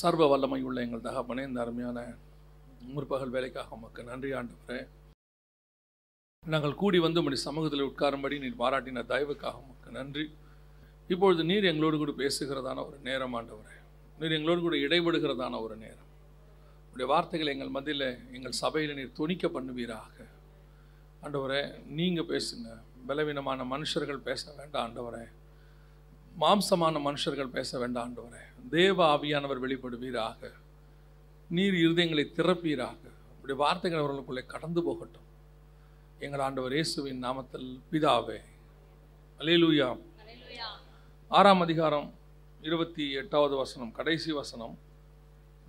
சர்வ வல்லமை உள்ள எங்கள் தகப்பனே இந்த அருமையான முற்பகல் வேலைக்காக உமக்கு நன்றி ஆண்டவரே நாங்கள் கூடி வந்து உடைய சமூகத்தில் உட்காரும்படி நீர் பாராட்டின தயவுக்காக உமக்கு நன்றி இப்பொழுது நீர் எங்களோடு கூட பேசுகிறதான ஒரு நேரம் ஆண்டவரே நீர் எங்களோடு கூட இடைபடுகிறதான ஒரு நேரம் உடைய வார்த்தைகளை எங்கள் மதியில் எங்கள் சபையில் நீர் துணிக்க பண்ணுவீராக ஆண்டவரே நீங்கள் பேசுங்க பலவீனமான மனுஷர்கள் பேச வேண்டாம் ஆண்டவரே மாம்சமான மனுஷர்கள் பேச வேண்டாம் ஆண்டவரே தேவ ஆவியானவர் வெளிப்படுவீராக நீர் இருதயங்களை திறப்பீராக அப்படி வார்த்தைகள் அவர்களுக்குள்ளே கடந்து போகட்டும் எங்கள் ஆண்டவர் இயேசுவின் நாமத்தில் பிதாவே அலேலூயா ஆறாம் அதிகாரம் இருபத்தி எட்டாவது வசனம் கடைசி வசனம்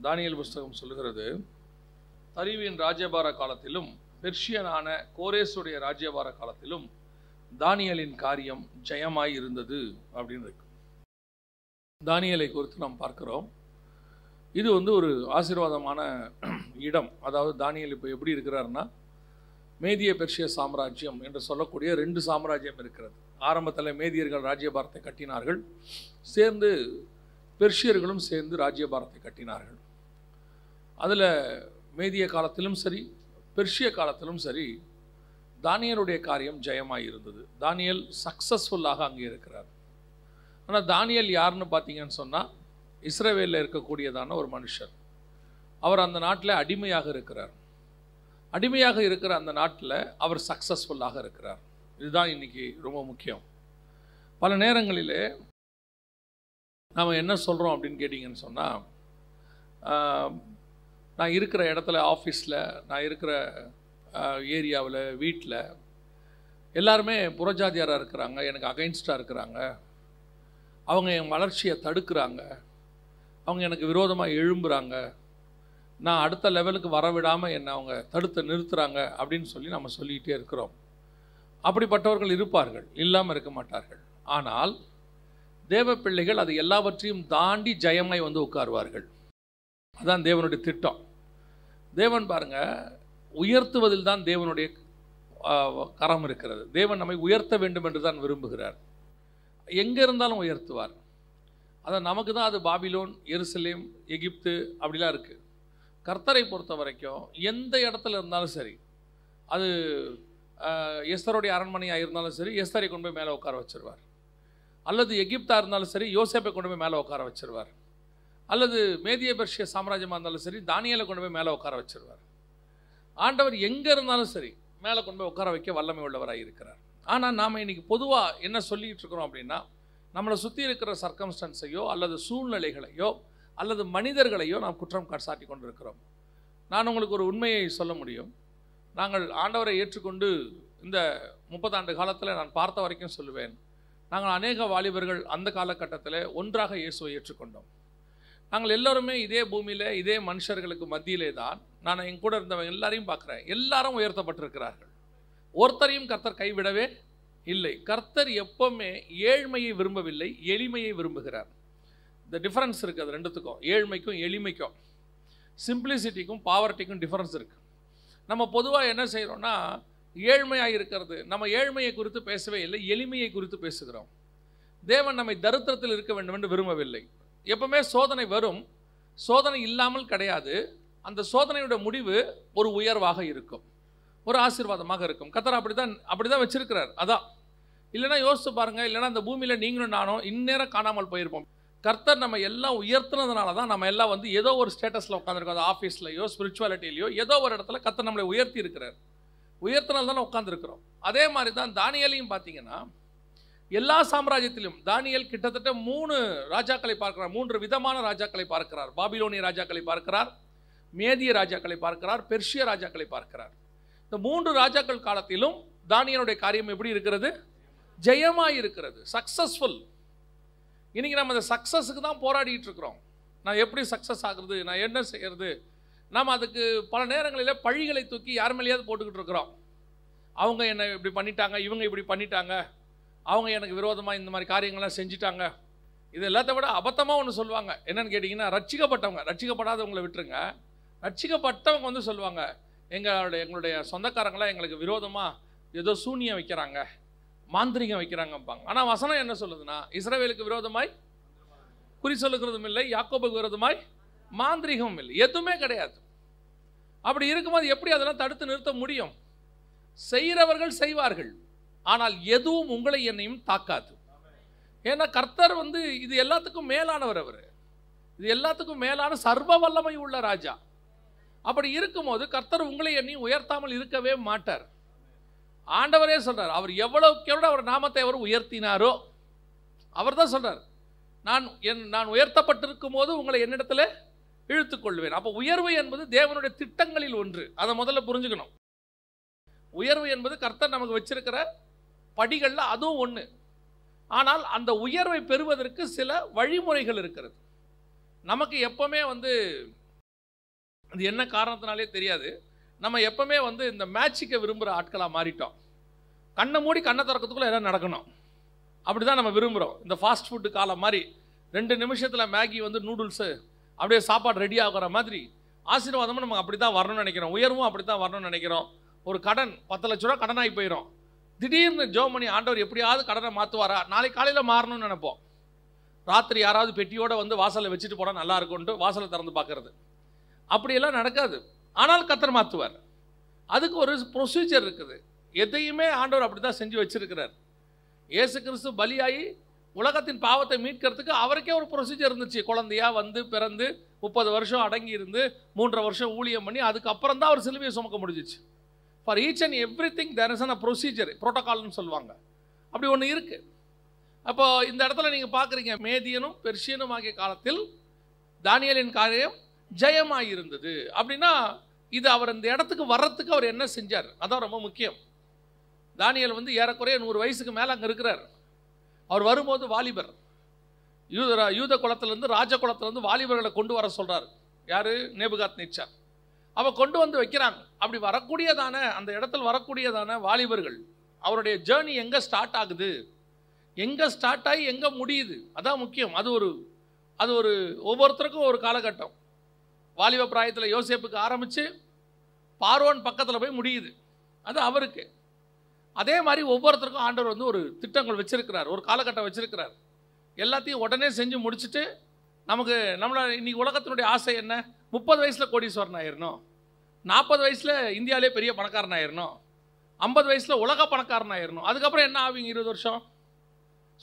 தானியல் புஸ்தகம் சொல்கிறது தரிவின் ராஜ்யபார காலத்திலும் பெர்ஷியனான கோரேசுடைய ராஜ்யபார காலத்திலும் தானியலின் காரியம் ஜெயமாய் இருந்தது அப்படின்னு இருக்கு தானியலை குறித்து நாம் பார்க்குறோம் இது வந்து ஒரு ஆசீர்வாதமான இடம் அதாவது தானியல் இப்போ எப்படி இருக்கிறாருன்னா மேதிய பெர்ஷிய சாம்ராஜ்யம் என்று சொல்லக்கூடிய ரெண்டு சாம்ராஜ்யம் இருக்கிறது ஆரம்பத்தில் மேதியர்கள் ராஜ்யபாரத்தை கட்டினார்கள் சேர்ந்து பெர்ஷியர்களும் சேர்ந்து ராஜ்யபாரத்தை கட்டினார்கள் அதில் மேதிய காலத்திலும் சரி பெர்ஷிய காலத்திலும் சரி தானியலுடைய காரியம் ஜெயமாக இருந்தது தானியல் சக்ஸஸ்ஃபுல்லாக அங்கே இருக்கிறார் ஆனால் தானியல் யாருன்னு பார்த்தீங்கன்னு சொன்னால் இஸ்ரேவேலில் இருக்கக்கூடியதான ஒரு மனுஷர் அவர் அந்த நாட்டில் அடிமையாக இருக்கிறார் அடிமையாக இருக்கிற அந்த நாட்டில் அவர் சக்ஸஸ்ஃபுல்லாக இருக்கிறார் இதுதான் இன்றைக்கி ரொம்ப முக்கியம் பல நேரங்களிலே நாம் என்ன சொல்கிறோம் அப்படின்னு கேட்டிங்கன்னு சொன்னால் நான் இருக்கிற இடத்துல ஆஃபீஸில் நான் இருக்கிற ஏரியாவில் வீட்டில் எல்லாருமே புறஜாதியாராக இருக்கிறாங்க எனக்கு அகைன்ஸ்டாக இருக்கிறாங்க அவங்க என் வளர்ச்சியை தடுக்கிறாங்க அவங்க எனக்கு விரோதமாக எழும்புகிறாங்க நான் அடுத்த லெவலுக்கு வரவிடாமல் என்னை அவங்க தடுத்து நிறுத்துகிறாங்க அப்படின்னு சொல்லி நம்ம சொல்லிக்கிட்டே இருக்கிறோம் அப்படிப்பட்டவர்கள் இருப்பார்கள் இல்லாமல் இருக்க மாட்டார்கள் ஆனால் தேவ பிள்ளைகள் அது எல்லாவற்றையும் தாண்டி ஜெயமாய் வந்து உட்காருவார்கள் அதான் தேவனுடைய திட்டம் தேவன் பாருங்கள் உயர்த்துவதில் தான் தேவனுடைய கரம் இருக்கிறது தேவன் நம்மை உயர்த்த வேண்டும் என்று தான் விரும்புகிறார் எங்கே இருந்தாலும் உயர்த்துவார் அதான் நமக்கு தான் அது பாபிலோன் எருசலேம் எகிப்து அப்படிலாம் இருக்குது கர்த்தரை பொறுத்த வரைக்கும் எந்த இடத்துல இருந்தாலும் சரி அது எஸ்தருடைய அரண்மனையாக இருந்தாலும் சரி எஸ்தரை கொண்டு போய் மேலே உட்கார வச்சுருவார் அல்லது எகிப்தாக இருந்தாலும் சரி யோசேப்பை கொண்டு போய் மேலே உட்கார வச்சுருவார் அல்லது மேதிய பர்ஷிய சாம்ராஜ்யமாக இருந்தாலும் சரி தானியலை கொண்டு போய் மேலே உட்கார வச்சிருவார் ஆண்டவர் எங்கே இருந்தாலும் சரி மேலே கொண்டு போய் உட்கார வைக்க வல்லமை உள்ளவராக இருக்கிறார் ஆனால் நாம் இன்றைக்கி பொதுவாக என்ன சொல்லிகிட்டு இருக்கிறோம் அப்படின்னா நம்மளை சுற்றி இருக்கிற சர்க்கம்ஸ்டன்ஸையோ அல்லது சூழ்நிலைகளையோ அல்லது மனிதர்களையோ நாம் குற்றம் சாட்டி கொண்டிருக்கிறோம் நான் உங்களுக்கு ஒரு உண்மையை சொல்ல முடியும் நாங்கள் ஆண்டவரை ஏற்றுக்கொண்டு இந்த முப்பதாண்டு காலத்தில் நான் பார்த்த வரைக்கும் சொல்லுவேன் நாங்கள் அநேக வாலிபர்கள் அந்த காலகட்டத்தில் ஒன்றாக இயேசுவை ஏற்றுக்கொண்டோம் நாங்கள் எல்லோருமே இதே பூமியில் இதே மனுஷர்களுக்கு மத்தியிலே தான் நான் என் கூட இருந்தவங்க எல்லாரையும் பார்க்குறேன் எல்லாரும் உயர்த்தப்பட்டிருக்கிறார்கள் ஒருத்தரையும் கர்த்தர் கைவிடவே இல்லை கர்த்தர் எப்பவுமே ஏழ்மையை விரும்பவில்லை எளிமையை விரும்புகிறார் இந்த டிஃப்ரென்ஸ் இருக்குது அது ரெண்டுத்துக்கும் ஏழ்மைக்கும் எளிமைக்கும் சிம்பிளிசிட்டிக்கும் பாவர்ட்டிக்கும் டிஃப்ரென்ஸ் இருக்குது நம்ம பொதுவாக என்ன செய்கிறோன்னா ஏழ்மையாக இருக்கிறது நம்ம ஏழ்மையை குறித்து பேசவே இல்லை எளிமையை குறித்து பேசுகிறோம் தேவன் நம்மை தரித்திரத்தில் இருக்க வேண்டும் என்று விரும்பவில்லை எப்பவுமே சோதனை வரும் சோதனை இல்லாமல் கிடையாது அந்த சோதனையோட முடிவு ஒரு உயர்வாக இருக்கும் ஒரு ஆசீர்வாதமாக இருக்கும் கத்தர் அப்படி தான் அப்படி தான் வச்சிருக்கிறார் அதான் இல்லைன்னா யோசிச்சு பாருங்கள் இல்லைனா அந்த பூமியில் நீங்களும் நானும் இந்நேரம் காணாமல் போயிருப்போம் கர்த்தர் நம்ம எல்லாம் உயர்த்தினதுனால தான் நம்ம எல்லாம் வந்து ஏதோ ஒரு ஸ்டேட்டஸில் உட்காந்துருக்கோம் அது ஆஃபீஸ்லையோ ஸ்பிரிச்சுவாலிட்டிலையோ ஏதோ ஒரு இடத்துல கர்த்தர் நம்மளை உயர்த்தி இருக்கிறார் உயர்த்தினால் தானே உட்காந்துருக்குறோம் அதே மாதிரி தான் தானியலையும் பார்த்தீங்கன்னா எல்லா சாம்ராஜ்யத்திலும் தானியல் கிட்டத்தட்ட மூணு ராஜாக்களை பார்க்கிறார் மூன்று விதமான ராஜாக்களை பார்க்கிறார் பாபிலோனிய ராஜாக்களை பார்க்கிறார் மேதிய ராஜாக்களை பார்க்கிறார் பெர்ஷிய ராஜாக்களை பார்க்கிறார் இந்த மூன்று ராஜாக்கள் காலத்திலும் தானியனுடைய காரியம் எப்படி இருக்கிறது ஜெயமாக இருக்கிறது சக்ஸஸ்ஃபுல் இன்றைக்கி நம்ம அந்த சக்ஸஸுக்கு தான் போராடிக்கிட்டு இருக்கிறோம் நான் எப்படி சக்ஸஸ் ஆகுறது நான் என்ன செய்கிறது நாம் அதுக்கு பல நேரங்களில் பழிகளை தூக்கி யார் மேலேயாவது போட்டுக்கிட்டு இருக்கிறோம் அவங்க என்னை இப்படி பண்ணிட்டாங்க இவங்க இப்படி பண்ணிட்டாங்க அவங்க எனக்கு விரோதமாக இந்த மாதிரி காரியங்கள்லாம் செஞ்சிட்டாங்க இது எல்லாத்த விட அபத்தமாக ஒன்று சொல்லுவாங்க என்னென்னு கேட்டிங்கன்னா ரட்சிக்கப்பட்டவங்க ரட்சிக்கப்படாதவங்களை விட்டுருங்க ரட்சிக்கப்பட்டவங்க வந்து சொல்லுவாங்க எங்களோட எங்களுடைய சொந்தக்காரங்களாம் எங்களுக்கு விரோதமாக ஏதோ சூனியம் வைக்கிறாங்க மாந்திரிகம் வைக்கிறாங்கப்பாங்க ஆனால் வசனம் என்ன சொல்லுதுன்னா இஸ்ரேவேலுக்கு விரோதமாய் குறி சொல்லுகிறதும் இல்லை யாக்கோபுக்கு விரோதமாய் மாந்திரிகமும் இல்லை எதுவுமே கிடையாது அப்படி இருக்கும்போது எப்படி அதெல்லாம் தடுத்து நிறுத்த முடியும் செய்கிறவர்கள் செய்வார்கள் ஆனால் எதுவும் உங்களை என்னையும் தாக்காது ஏன்னா கர்த்தர் வந்து இது எல்லாத்துக்கும் மேலானவர் அவர் இது எல்லாத்துக்கும் மேலான சர்வ வல்லமை உள்ள ராஜா அப்படி இருக்கும்போது கர்த்தர் உங்களை எண்ணி உயர்த்தாமல் இருக்கவே மாட்டார் ஆண்டவரே சொல்கிறார் அவர் எவ்வளவுக்கு எவ்வளோ அவர் நாமத்தை அவர் உயர்த்தினாரோ அவர் தான் சொல்கிறார் நான் என் நான் உயர்த்தப்பட்டிருக்கும் போது உங்களை என்னிடத்தில் இழுத்துக்கொள்வேன் அப்போ உயர்வு என்பது தேவனுடைய திட்டங்களில் ஒன்று அதை முதல்ல புரிஞ்சுக்கணும் உயர்வு என்பது கர்த்தர் நமக்கு வச்சிருக்கிற படிகளில் அதுவும் ஒன்று ஆனால் அந்த உயர்வை பெறுவதற்கு சில வழிமுறைகள் இருக்கிறது நமக்கு எப்போவுமே வந்து அது என்ன காரணத்தினாலே தெரியாது நம்ம எப்பவுமே வந்து இந்த மேட்சிக்க விரும்புகிற ஆட்களாக மாறிட்டோம் கண்ணை மூடி கண்ணை திறக்கிறதுக்குள்ள எதாவது நடக்கணும் அப்படி தான் நம்ம விரும்புகிறோம் இந்த ஃபாஸ்ட் ஃபுட்டு காலம் மாதிரி ரெண்டு நிமிஷத்தில் மேகி வந்து நூடுல்ஸு அப்படியே சாப்பாடு ரெடி ஆகிற மாதிரி ஆசீர்வாதமும் நம்ம அப்படி தான் வரணும்னு நினைக்கிறோம் உயர்வும் அப்படி தான் வரணும்னு நினைக்கிறோம் ஒரு கடன் பத்து லட்ச ரூபா கடனாகி போயிடும் திடீர்னு ஜோமணி ஆண்டவர் எப்படியாவது கடனை மாற்றுவாரா நாளைக்கு காலையில் மாறணும்னு நினைப்போம் ராத்திரி யாராவது பெட்டியோடு வந்து வாசலில் வச்சுட்டு போனால் நல்லா இருக்கும்ன்ட்டு வாசலை திறந்து பார்க்குறது அப்படியெல்லாம் நடக்காது ஆனால் கத்தர் மாற்றுவார் அதுக்கு ஒரு ப்ரொசீஜர் இருக்குது எதையுமே ஆண்டவர் அப்படி தான் செஞ்சு வச்சுருக்கிறார் ஏசு கிறிஸ்து பலியாகி உலகத்தின் பாவத்தை மீட்கிறதுக்கு அவருக்கே ஒரு ப்ரொசீஜர் இருந்துச்சு குழந்தையாக வந்து பிறந்து முப்பது வருஷம் அடங்கி இருந்து மூன்றரை வருஷம் ஊழியம் பண்ணி அதுக்கப்புறம் தான் அவர் சிலுவையை சுமக்க முடிஞ்சிச்சு for each and every thing there is a procedure ப்ரோட்டோகால்னு சொல்லுவாங்க அப்படி ஒன்று இருக்குது அப்போது இந்த இடத்துல நீங்கள் பார்க்குறீங்க மேதியனும் பெர்ஷியனும் ஆகிய காலத்தில் தானியலின் காரியம் ஜெயமாயிருந்தது அப்படின்னா இது அவர் அந்த இடத்துக்கு வர்றதுக்கு அவர் என்ன செஞ்சார் அதான் ரொம்ப முக்கியம் தானியல் வந்து ஏறக்குறைய நூறு வயசுக்கு மேலே அங்கே இருக்கிறார் அவர் வரும்போது வாலிபர் யூத யூத குளத்துலேருந்து ராஜ குளத்துலேருந்து வாலிபர்களை கொண்டு வர சொல்கிறார் யார் நேபுகாத் நீச்சா அவள் கொண்டு வந்து வைக்கிறாங்க அப்படி வரக்கூடியதான அந்த இடத்துல வரக்கூடியதான வாலிபர்கள் அவருடைய ஜேர்னி எங்கே ஸ்டார்ட் ஆகுது எங்கே ஸ்டார்ட் ஆகி எங்கே முடியுது அதான் முக்கியம் அது ஒரு அது ஒரு ஒவ்வொருத்தருக்கும் ஒரு காலகட்டம் வாலிப பிராயத்தில் யோசேப்புக்கு ஆரம்பித்து பார்வோன் பக்கத்தில் போய் முடியுது அது அவருக்கு அதே மாதிரி ஒவ்வொருத்தருக்கும் ஆண்டவர் வந்து ஒரு திட்டங்கள் வச்சுருக்கிறார் ஒரு காலகட்டம் வச்சுருக்கிறார் எல்லாத்தையும் உடனே செஞ்சு முடிச்சுட்டு நமக்கு நம்மளை இன்றைக்கி உலகத்தினுடைய ஆசை என்ன முப்பது வயசில் கோடீஸ்வரன் ஆயிடணும் நாற்பது வயசில் இந்தியாவிலே பெரிய பணக்காரன் ஆயிடணும் ஐம்பது வயசில் உலக பணக்காரன் ஆயிடணும் அதுக்கப்புறம் என்ன ஆவீங்க இருபது வருஷம்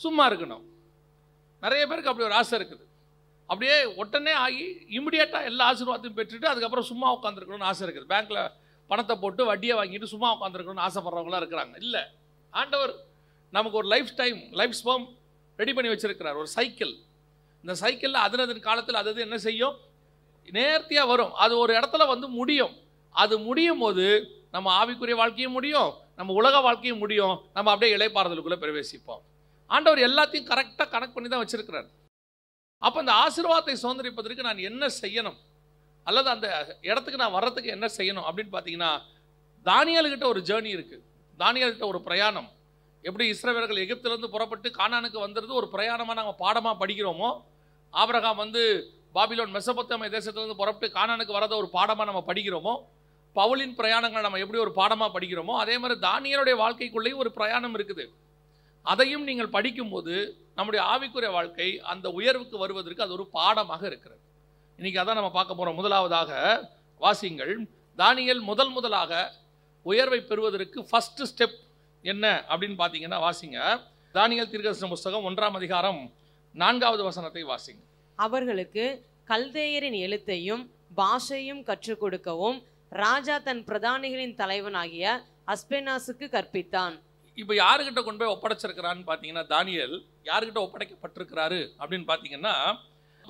சும்மா இருக்கணும் நிறைய பேருக்கு அப்படி ஒரு ஆசை இருக்குது அப்படியே உடனே ஆகி இமிடியேட்டாக எல்லா ஆசீர்வாதத்தையும் பெற்றுட்டு அதுக்கப்புறம் சும்மா உட்காந்துருக்கணும்னு ஆசை இருக்குது பேங்க்கில் பணத்தை போட்டு வட்டியை வாங்கிட்டு சும்மா உட்காந்துருக்கணும்னு ஆசைப்படுறவங்களாம் இருக்கிறாங்க இல்லை ஆண்டவர் நமக்கு ஒரு life time life span ready பண்ணி வச்சுருக்கிறார் ஒரு சைக்கிள் இந்த சைக்கிளில் அதன் அதன் காலத்தில் அது என்ன செய்யும் நேர்த்தியாக வரும் அது ஒரு இடத்துல வந்து முடியும் அது முடியும் போது நம்ம ஆவிக்குரிய வாழ்க்கையும் முடியும் நம்ம உலக வாழ்க்கையும் முடியும் நம்ம அப்படியே இலைப்பாறுதலுக்குள்ளே பிரவேசிப்போம் ஆண்டவர் எல்லாத்தையும் கரெக்டாக கனெக்ட் பண்ணி தான் வச்சுருக்கிறார் அப்போ அந்த ஆசீர்வாதத்தை சுதந்திரிப்பதற்கு நான் என்ன செய்யணும் அல்லது அந்த இடத்துக்கு நான் வர்றதுக்கு என்ன செய்யணும் அப்படின்னு பார்த்தீங்கன்னா தானியல்கிட்ட ஒரு ஜேர்னி இருக்குது தானியல்கிட்ட ஒரு பிரயாணம் எப்படி இஸ்ரேவர்கள் எகிப்திலேருந்து புறப்பட்டு கானானுக்கு வந்துடுறது ஒரு பிரயாணமாக நாங்கள் பாடமாக படிக்கிறோமோ ஆபிரகாம் வந்து பாபிலோன் மெசபத்தம தேசத்திலேருந்து புறப்பட்டு கானானுக்கு வரத ஒரு பாடமாக நம்ம படிக்கிறோமோ பவுலின் பிரயாணங்களை நம்ம எப்படி ஒரு பாடமாக படிக்கிறோமோ அதே மாதிரி தானியருடைய வாழ்க்கைக்குள்ளேயும் ஒரு பிரயாணம் இருக்குது அதையும் நீங்கள் படிக்கும்போது நம்முடைய ஆவிக்குரிய வாழ்க்கை அந்த உயர்வுக்கு வருவதற்கு அது ஒரு பாடமாக இருக்கிறது இன்றைக்கி அதான் நம்ம பார்க்க போகிறோம் முதலாவதாக வாசிங்கள் தானியல் முதல் முதலாக உயர்வை பெறுவதற்கு ஃபஸ்ட்டு ஸ்டெப் என்ன அப்படின்னு பார்த்தீங்கன்னா வாசிங்க தானியல் தீர்க்கதரிசன புஸ்தகம் ஒன்றாம் அதிகாரம் நான்காவது வசனத்தை வாசிங்க அவர்களுக்கு கல்தேயரின் எழுத்தையும் பாஷையும் கற்றுக் கொடுக்கவும் ராஜா தன் பிரதானிகளின் தலைவனாகிய அஸ்பெனாஸுக்கு கற்பித்தான் இப்போ யாருக்கிட்ட கொண்டு போய் ஒப்படைச்சிருக்கிறான்னு பார்த்தீங்கன்னா தானியல் யாருக்கிட்ட ஒப்படைக்கப்பட்டிருக்கிறாரு அப்படின்னு பார்த்தீங்கன்னா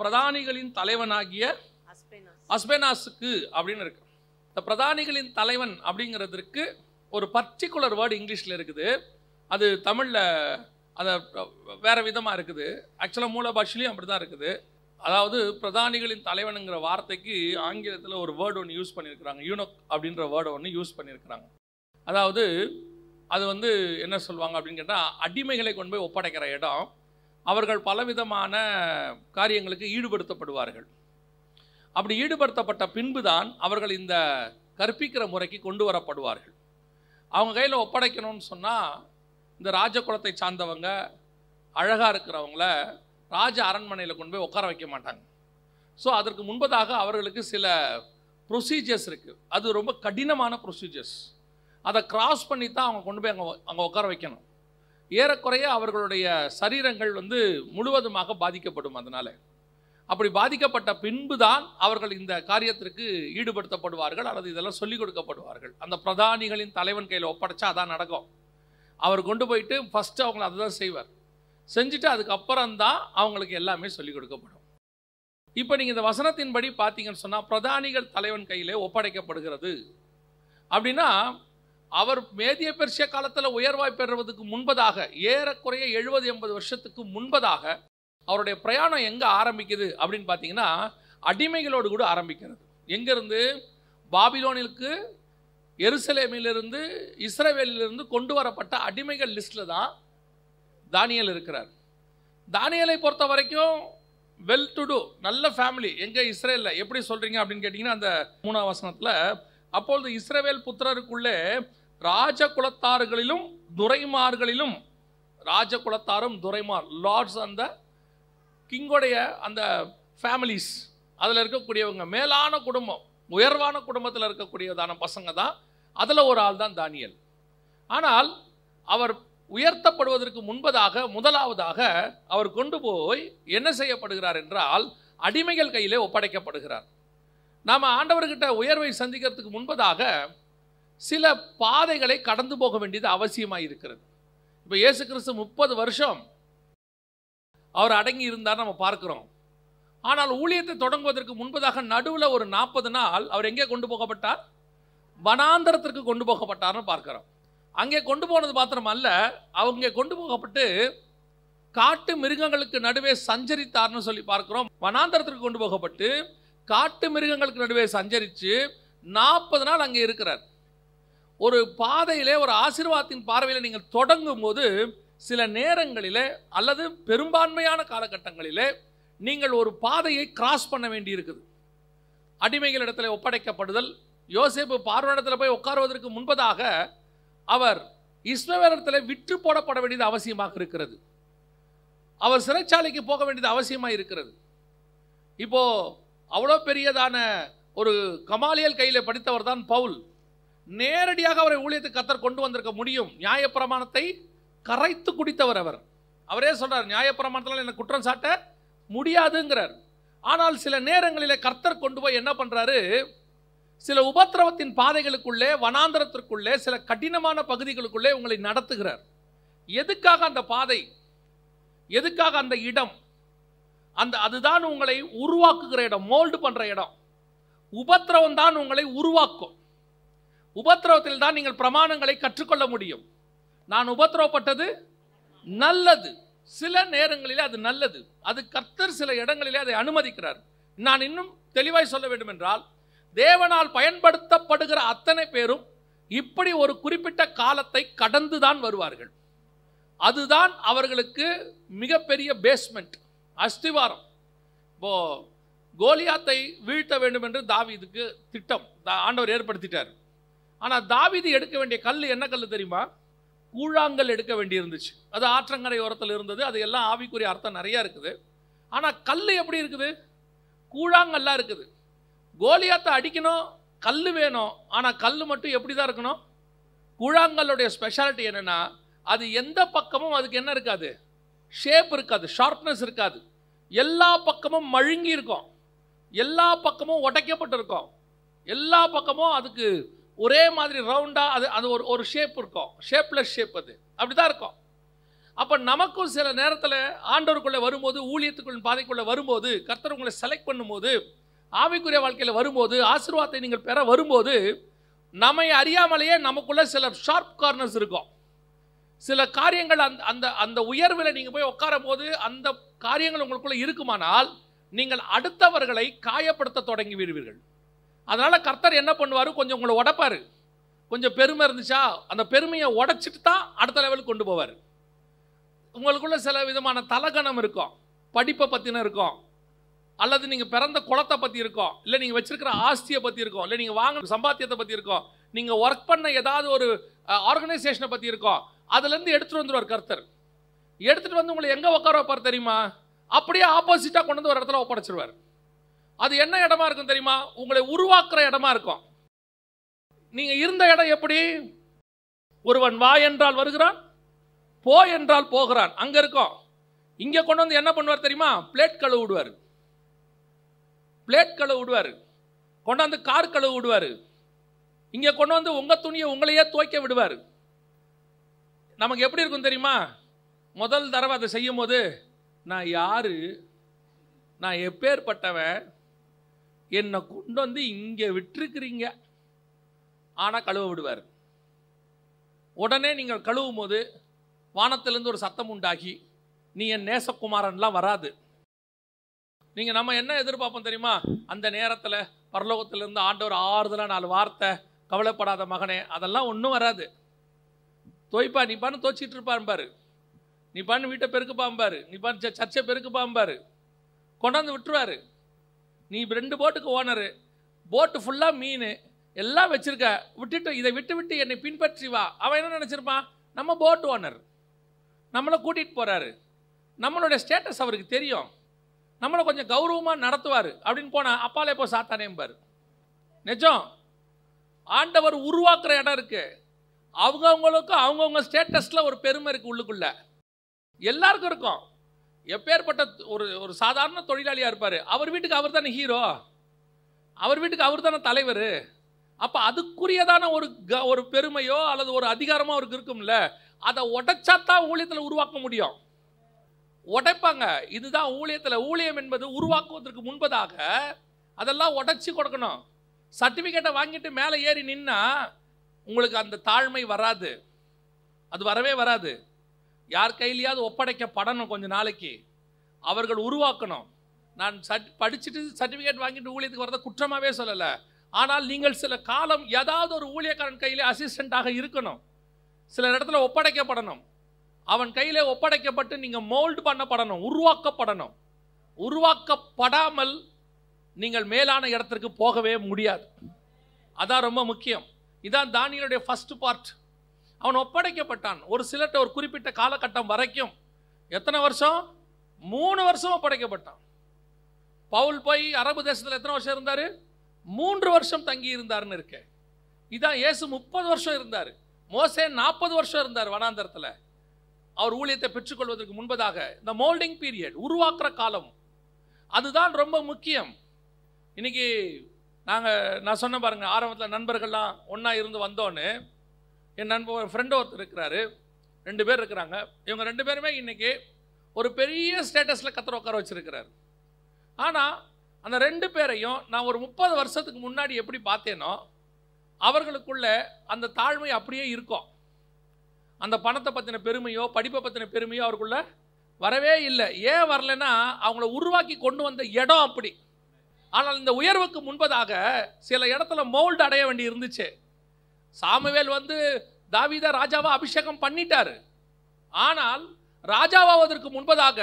பிரதானிகளின் தலைவனாகிய அஸ்பெனாஸுக்கு அப்படின்னு இருக்கு இந்த பிரதானிகளின் தலைவன் அப்படிங்கிறதுக்கு ஒரு பர்டிகுலர் வேர்டு இங்கிலீஷில் இருக்குது அது தமிழில் அதை வேறு விதமாக இருக்குது ஆக்சுவலாக மூல பாஷிலையும் அப்படி தான் இருக்குது அதாவது பிரதானிகளின் தலைவனுங்கிற வார்த்தைக்கு ஆங்கிலத்தில் ஒரு வேர்டு ஒன்று யூஸ் பண்ணியிருக்கிறாங்க யூனோக் அப்படின்ற வேர்டை ஒன்று யூஸ் பண்ணியிருக்கிறாங்க அதாவது அது வந்து என்ன சொல்லுவாங்க அப்படின்னு கேட்டால் அடிமைகளை கொண்டு போய் ஒப்படைக்கிற இடம் அவர்கள் பலவிதமான காரியங்களுக்கு ஈடுபடுத்தப்படுவார்கள் அப்படி ஈடுபடுத்தப்பட்ட பின்பு தான் அவர்கள் இந்த கற்பிக்கிற முறைக்கு கொண்டு வரப்படுவார்கள் அவங்க கையில் ஒப்படைக்கணும்னு சொன்னால் இந்த ராஜகுலத்தை சார்ந்தவங்க அழகாக இருக்கிறவங்கள ராஜ அரண்மனையில் கொண்டு போய் உட்கார வைக்க மாட்டாங்க ஸோ அதற்கு முன்பதாக அவர்களுக்கு சில ப்ரொசீஜர்ஸ் இருக்குது அது ரொம்ப கடினமான ப்ரொசீஜர்ஸ் அதை கிராஸ் பண்ணி தான் அவங்க கொண்டு போய் அங்கே அங்கே உட்கார வைக்கணும் ஏறக்குறைய அவர்களுடைய சரீரங்கள் வந்து முழுவதுமாக பாதிக்கப்படும் அதனால் அப்படி பாதிக்கப்பட்ட பின்பு தான் அவர்கள் இந்த காரியத்திற்கு ஈடுபடுத்தப்படுவார்கள் அல்லது இதெல்லாம் சொல்லி கொடுக்கப்படுவார்கள் அந்த பிரதானிகளின் தலைவன் கையில் ஒப்படைச்சா அதான் நடக்கும் அவர் கொண்டு போயிட்டு ஃபஸ்ட்டு அவங்கள அதை தான் செய்வார் செஞ்சுட்டு அதுக்கப்புறம் தான் அவங்களுக்கு எல்லாமே சொல்லிக் கொடுக்கப்படும் இப்போ நீங்கள் இந்த வசனத்தின்படி பார்த்தீங்கன்னு சொன்னால் பிரதானிகள் தலைவன் கையிலே ஒப்படைக்கப்படுகிறது அப்படின்னா அவர் மேதிய பெர்ஷிய காலத்தில் உயர்வாய் பெறுவதற்கு முன்பதாக ஏறக்குறைய எழுபது எண்பது வருஷத்துக்கு முன்பதாக அவருடைய பிரயாணம் எங்கே ஆரம்பிக்குது அப்படின்னு பார்த்தீங்கன்னா அடிமைகளோடு கூட ஆரம்பிக்கிறது எங்கேருந்து பாபிலோனிலுக்கு எருசலேமிலிருந்து இஸ்ரேவேலிலிருந்து கொண்டு வரப்பட்ட அடிமைகள் லிஸ்ட்டில் தான் தானியல் இருக்கிறார் தானியலை பொறுத்த வரைக்கும் வெல் டு டூ நல்ல ஃபேமிலி எங்கே இஸ்ரேலில் எப்படி சொல்கிறீங்க அப்படின்னு கேட்டிங்கன்னா அந்த மூணாவசனத்தில் அப்பொழுது இஸ்ரேவேல் புத்திரருக்குள்ளே ராஜகுலத்தார்களிலும் துரைமார்களிலும் ராஜகுலத்தாரும் துரைமார் லார்ட்ஸ் அந்த கிங்கோடைய அந்த ஃபேமிலிஸ் அதில் இருக்கக்கூடியவங்க மேலான குடும்பம் உயர்வான குடும்பத்தில் இருக்கக்கூடியதான பசங்க தான் அதில் ஒரு ஆள் தான் தானியல் ஆனால் அவர் உயர்த்தப்படுவதற்கு முன்பதாக முதலாவதாக அவர் கொண்டு போய் என்ன செய்யப்படுகிறார் என்றால் அடிமைகள் கையிலே ஒப்படைக்கப்படுகிறார் நாம் ஆண்டவர்கிட்ட உயர்வை சந்திக்கிறதுக்கு முன்பதாக சில பாதைகளை கடந்து போக வேண்டியது அவசியமாக இருக்கிறது இப்போ இயேசு கிறிஸ்து முப்பது வருஷம் அவர் அடங்கி இருந்தார் நம்ம பார்க்குறோம் ஆனால் ஊழியத்தை தொடங்குவதற்கு முன்பதாக நடுவில் ஒரு நாற்பது நாள் அவர் எங்கே கொண்டு போகப்பட்டார் வனாந்தரத்திற்கு கொண்டு போகப்பட்டார்னு பார்க்குறோம் அங்கே கொண்டு போனது மாத்திரம் அல்ல அவங்க கொண்டு போகப்பட்டு காட்டு மிருகங்களுக்கு நடுவே சஞ்சரித்தார்னு சொல்லி பார்க்குறோம் வனாந்தரத்திற்கு கொண்டு போகப்பட்டு காட்டு மிருகங்களுக்கு நடுவே சஞ்சரித்து நாற்பது நாள் அங்கே இருக்கிறார் ஒரு பாதையிலே ஒரு ஆசிர்வாதத்தின் பார்வையில் நீங்கள் தொடங்கும் போது சில நேரங்களிலே அல்லது பெரும்பான்மையான காலகட்டங்களிலே நீங்கள் ஒரு பாதையை கிராஸ் பண்ண வேண்டி இருக்குது அடிமைகள் இடத்துல ஒப்படைக்கப்படுதல் யோசேப்பு பார்வையிடத்தில் போய் உட்காருவதற்கு முன்பதாக அவர் இஸ்மவேலத்தில் விற்று போடப்பட வேண்டியது அவசியமாக இருக்கிறது அவர் சிறைச்சாலைக்கு போக வேண்டியது அவசியமாக இருக்கிறது இப்போது அவ்வளோ பெரியதான ஒரு கமாலியல் கையில் படித்தவர் தான் பவுல் நேரடியாக அவரை ஊழியத்தை கத்தர் கொண்டு வந்திருக்க முடியும் நியாயப்பிரமாணத்தை கரைத்து குடித்தவர் அவர் அவரே சொல்றார் நியாயப்பிரமாணத்தில் என்ன குற்றம் சாட்ட முடியாதுங்கிறார் ஆனால் சில நேரங்களில் கர்த்தர் கொண்டு போய் என்ன பண்ணுறாரு சில உபத்திரவத்தின் பாதைகளுக்குள்ளே வனாந்தரத்திற்குள்ளே சில கடினமான பகுதிகளுக்குள்ளே உங்களை நடத்துகிறார் எதுக்காக அந்த பாதை எதுக்காக அந்த இடம் அந்த அதுதான் உங்களை உருவாக்குகிற இடம் மோல்டு பண்ணுற இடம் உபத்திரவம் தான் உங்களை உருவாக்கும் உபத்திரவத்தில் தான் நீங்கள் பிரமாணங்களை கற்றுக்கொள்ள முடியும் நான் உபத்திரவப்பட்டது நல்லது சில நேரங்களிலே அது நல்லது அது கர்த்தர் சில இடங்களிலே அதை அனுமதிக்கிறார் நான் இன்னும் தெளிவாய் சொல்ல வேண்டும் என்றால் தேவனால் பயன்படுத்தப்படுகிற அத்தனை பேரும் இப்படி ஒரு குறிப்பிட்ட காலத்தை கடந்து தான் வருவார்கள் அதுதான் அவர்களுக்கு மிகப்பெரிய பேஸ்மெண்ட் அஸ்திவாரம் இப்போ கோலியாத்தை வீழ்த்த வேண்டும் என்று தாவி இதுக்கு திட்டம் ஆண்டவர் ஏற்படுத்திட்டார் ஆனால் தாவிதி எடுக்க வேண்டிய கல் என்ன கல் தெரியுமா கூழாங்கல் எடுக்க வேண்டியிருந்துச்சு அது ஆற்றங்கரை ஓரத்தில் இருந்தது அது எல்லாம் ஆவிக்குரிய அர்த்தம் நிறையா இருக்குது ஆனால் கல் எப்படி இருக்குது கூழாங்கல்லாம் இருக்குது கோலியாத்தை அடிக்கணும் கல் வேணும் ஆனால் கல் மட்டும் எப்படி தான் இருக்கணும் கூழாங்கல்லுடைய ஸ்பெஷாலிட்டி என்னென்னா அது எந்த பக்கமும் அதுக்கு என்ன இருக்காது ஷேப் இருக்காது ஷார்ப்னஸ் இருக்காது எல்லா பக்கமும் மழுங்கி இருக்கும் எல்லா பக்கமும் உடைக்கப்பட்டிருக்கும் எல்லா பக்கமும் அதுக்கு ஒரே மாதிரி ரவுண்டாக அது அது ஒரு ஒரு ஷேப் இருக்கும் ஷேப்லெஸ் ஷேப் அது அப்படி தான் இருக்கும் அப்போ நமக்கும் சில நேரத்தில் ஆண்டவருக்குள்ளே வரும்போது ஊழியத்துக்குள்ள பாதைக்குள்ளே வரும்போது கர்த்தர் உங்களை செலக்ட் பண்ணும்போது ஆவிக்குரிய வாழ்க்கையில் வரும்போது ஆசீர்வாதத்தை நீங்கள் பெற வரும்போது நம்மை அறியாமலேயே நமக்குள்ளே சில ஷார்ப் கார்னர்ஸ் இருக்கும் சில காரியங்கள் அந்த அந்த அந்த உயர்வில் நீங்கள் போய் உட்காரும் போது அந்த காரியங்கள் உங்களுக்குள்ளே இருக்குமானால் நீங்கள் அடுத்தவர்களை காயப்படுத்த தொடங்கி விடுவீர்கள் அதனால் கர்த்தர் என்ன பண்ணுவார் கொஞ்சம் உங்களை உடப்பார் கொஞ்சம் பெருமை இருந்துச்சா அந்த பெருமையை உடச்சிட்டு தான் அடுத்த லெவலுக்கு கொண்டு போவார் உங்களுக்குள்ள சில விதமான தலகணம் இருக்கும் படிப்பை பற்றின இருக்கும் அல்லது நீங்கள் பிறந்த குளத்தை பற்றி இருக்கும் இல்லை நீங்கள் வச்சுருக்கிற ஆஸ்தியை பற்றி இருக்கும் இல்லை நீங்கள் வாங்கின சம்பாத்தியத்தை பற்றி இருக்கும் நீங்கள் ஒர்க் பண்ண ஏதாவது ஒரு ஆர்கனைசேஷனை பற்றி இருக்கும் அதுலேருந்து எடுத்துகிட்டு வந்துடுவார் கர்த்தர் எடுத்துகிட்டு வந்து உங்களை எங்கே உட்கார வைப்பார் தெரியுமா அப்படியே ஆப்போசிட்டாக கொண்டு வந்து ஒரு இடத்துல ஒப்படைச்சிருவார் அது என்ன இடமா இருக்கும் தெரியுமா உங்களை உருவாக்குற இடமா இருக்கும் நீங்க இருந்த இடம் எப்படி ஒருவன் வா என்றால் வருகிறான் போ என்றால் போகிறான் அங்க இருக்கும் இங்க கொண்டு வந்து என்ன பண்ணுவார் தெரியுமா பிளேட் கழுவு விடுவார் பிளேட் கழுவு விடுவார் கொண்டாந்து கார் கழுவு விடுவார் இங்கே கொண்டு வந்து உங்கள் துணியை உங்களையே துவைக்க விடுவார் நமக்கு எப்படி இருக்கும் தெரியுமா முதல் தடவை அதை செய்யும் போது நான் யார் நான் எப்பேற்பட்டவன் என்னை கொண்டு வந்து இங்கே விட்டுருக்குறீங்க ஆனால் கழுவ விடுவார் உடனே நீங்கள் கழுவும் போது வானத்திலேருந்து ஒரு சத்தம் உண்டாகி நீ என் நேசகுமாரன்லாம் வராது நீங்கள் நம்ம என்ன எதிர்பார்ப்போம் தெரியுமா அந்த நேரத்தில் பரலோகத்திலேருந்து ஆண்டவர் ஆறுதலாக நாலு வார்த்தை கவலைப்படாத மகனே அதெல்லாம் ஒன்றும் வராது தோய்ப்பா நீ பான்னு தோச்சிட்டு இருப்பாம்பாரு நீ பான்னு வீட்டை பெருக்கு பாம்பாரு நீ பான்னு சர்ச்சை பெருக்கு பாம்பாரு கொண்டாந்து விட்டுருவாரு நீ ரெண்டு போட்டுக்கு ஓனரு போட்டு ஃபுல்லாக மீன் எல்லாம் வச்சுருக்க விட்டுட்டு இதை விட்டு விட்டு என்னை பின்பற்றி வா அவன் என்ன நினச்சிருப்பான் நம்ம போட் ஓனர் நம்மளை கூட்டிகிட்டு போகிறாரு நம்மளுடைய ஸ்டேட்டஸ் அவருக்கு தெரியும் நம்மளை கொஞ்சம் கௌரவமாக நடத்துவார் அப்படின்னு போனால் அப்பாலே போ சாத்தானேம்பார் நிஜம் ஆண்டவர் உருவாக்குற இடம் இருக்குது அவங்கவுங்களுக்கும் அவங்கவுங்க ஸ்டேட்டஸில் ஒரு பெருமை இருக்குது உள்ளுக்குள்ளே எல்லாருக்கும் இருக்கும் எப்பேற்பட்ட ஒரு ஒரு சாதாரண தொழிலாளியாக இருப்பார் அவர் வீட்டுக்கு அவர் தானே ஹீரோ அவர் வீட்டுக்கு அவர் தானே தலைவர் அப்போ அதுக்குரியதான ஒரு க ஒரு பெருமையோ அல்லது ஒரு அதிகாரமோ அவருக்கு இருக்கும்ல அதை உடைச்சாத்தான் ஊழியத்தில் உருவாக்க முடியும் உடைப்பாங்க இதுதான் ஊழியத்தில் ஊழியம் என்பது உருவாக்குவதற்கு முன்பதாக அதெல்லாம் உடைச்சி கொடுக்கணும் சர்டிஃபிகேட்டை வாங்கிட்டு மேலே ஏறி நின்னா உங்களுக்கு அந்த தாழ்மை வராது அது வரவே வராது யார் கையிலையாவது ஒப்படைக்கப்படணும் கொஞ்ச நாளைக்கு அவர்கள் உருவாக்கணும் நான் சட் படிச்சுட்டு சர்டிஃபிகேட் வாங்கிட்டு ஊழியத்துக்கு வரதை குற்றமாகவே சொல்லலை ஆனால் நீங்கள் சில காலம் ஏதாவது ஒரு ஊழியக்காரன் கையில் அசிஸ்டண்ட்டாக இருக்கணும் சில இடத்துல ஒப்படைக்கப்படணும் அவன் கையில் ஒப்படைக்கப்பட்டு நீங்கள் மோல்டு பண்ணப்படணும் உருவாக்கப்படணும் உருவாக்கப்படாமல் நீங்கள் மேலான இடத்திற்கு போகவே முடியாது அதான் ரொம்ப முக்கியம் இதான் தானியனுடைய ஃபஸ்ட்டு பார்ட் அவன் ஒப்படைக்கப்பட்டான் ஒரு சிலர்கிட்ட ஒரு குறிப்பிட்ட காலகட்டம் வரைக்கும் எத்தனை வருஷம் மூணு வருஷம் ஒப்படைக்கப்பட்டான் பவுல் போய் அரபு தேசத்தில் எத்தனை வருஷம் இருந்தார் மூன்று வருஷம் தங்கி இருந்தார்னு இருக்கு இதான் ஏசு முப்பது வருஷம் இருந்தார் மோசே நாற்பது வருஷம் இருந்தார் வனாந்தரத்தில் அவர் ஊழியத்தை பெற்றுக்கொள்வதற்கு முன்பதாக இந்த மோல்டிங் பீரியட் உருவாக்குற காலம் அதுதான் ரொம்ப முக்கியம் இன்னைக்கு நாங்கள் நான் சொன்ன பாருங்கள் ஆரம்பத்தில் நண்பர்கள்லாம் ஒன்றா இருந்து வந்தோன்னு என் நண்ப ஒரு ஃப்ரெண்டு ஒருத்தர் இருக்கிறாரு ரெண்டு பேர் இருக்கிறாங்க இவங்க ரெண்டு பேருமே இன்றைக்கி ஒரு பெரிய ஸ்டேட்டஸில் கத்திர உட்கார வச்சுருக்கிறாரு ஆனால் அந்த ரெண்டு பேரையும் நான் ஒரு முப்பது வருஷத்துக்கு முன்னாடி எப்படி பார்த்தேனோ அவர்களுக்குள்ள அந்த தாழ்மை அப்படியே இருக்கும் அந்த பணத்தை பற்றின பெருமையோ படிப்பை பற்றின பெருமையோ அவருக்குள்ள வரவே இல்லை ஏன் வரலைன்னா அவங்கள உருவாக்கி கொண்டு வந்த இடம் அப்படி ஆனால் இந்த உயர்வுக்கு முன்பதாக சில இடத்துல மோல்டு அடைய வேண்டி இருந்துச்சு சாமுவேல் வந்து தாவித ராஜாவை அபிஷேகம் பண்ணிட்டாரு ஆனால் ராஜாவாவதற்கு முன்பதாக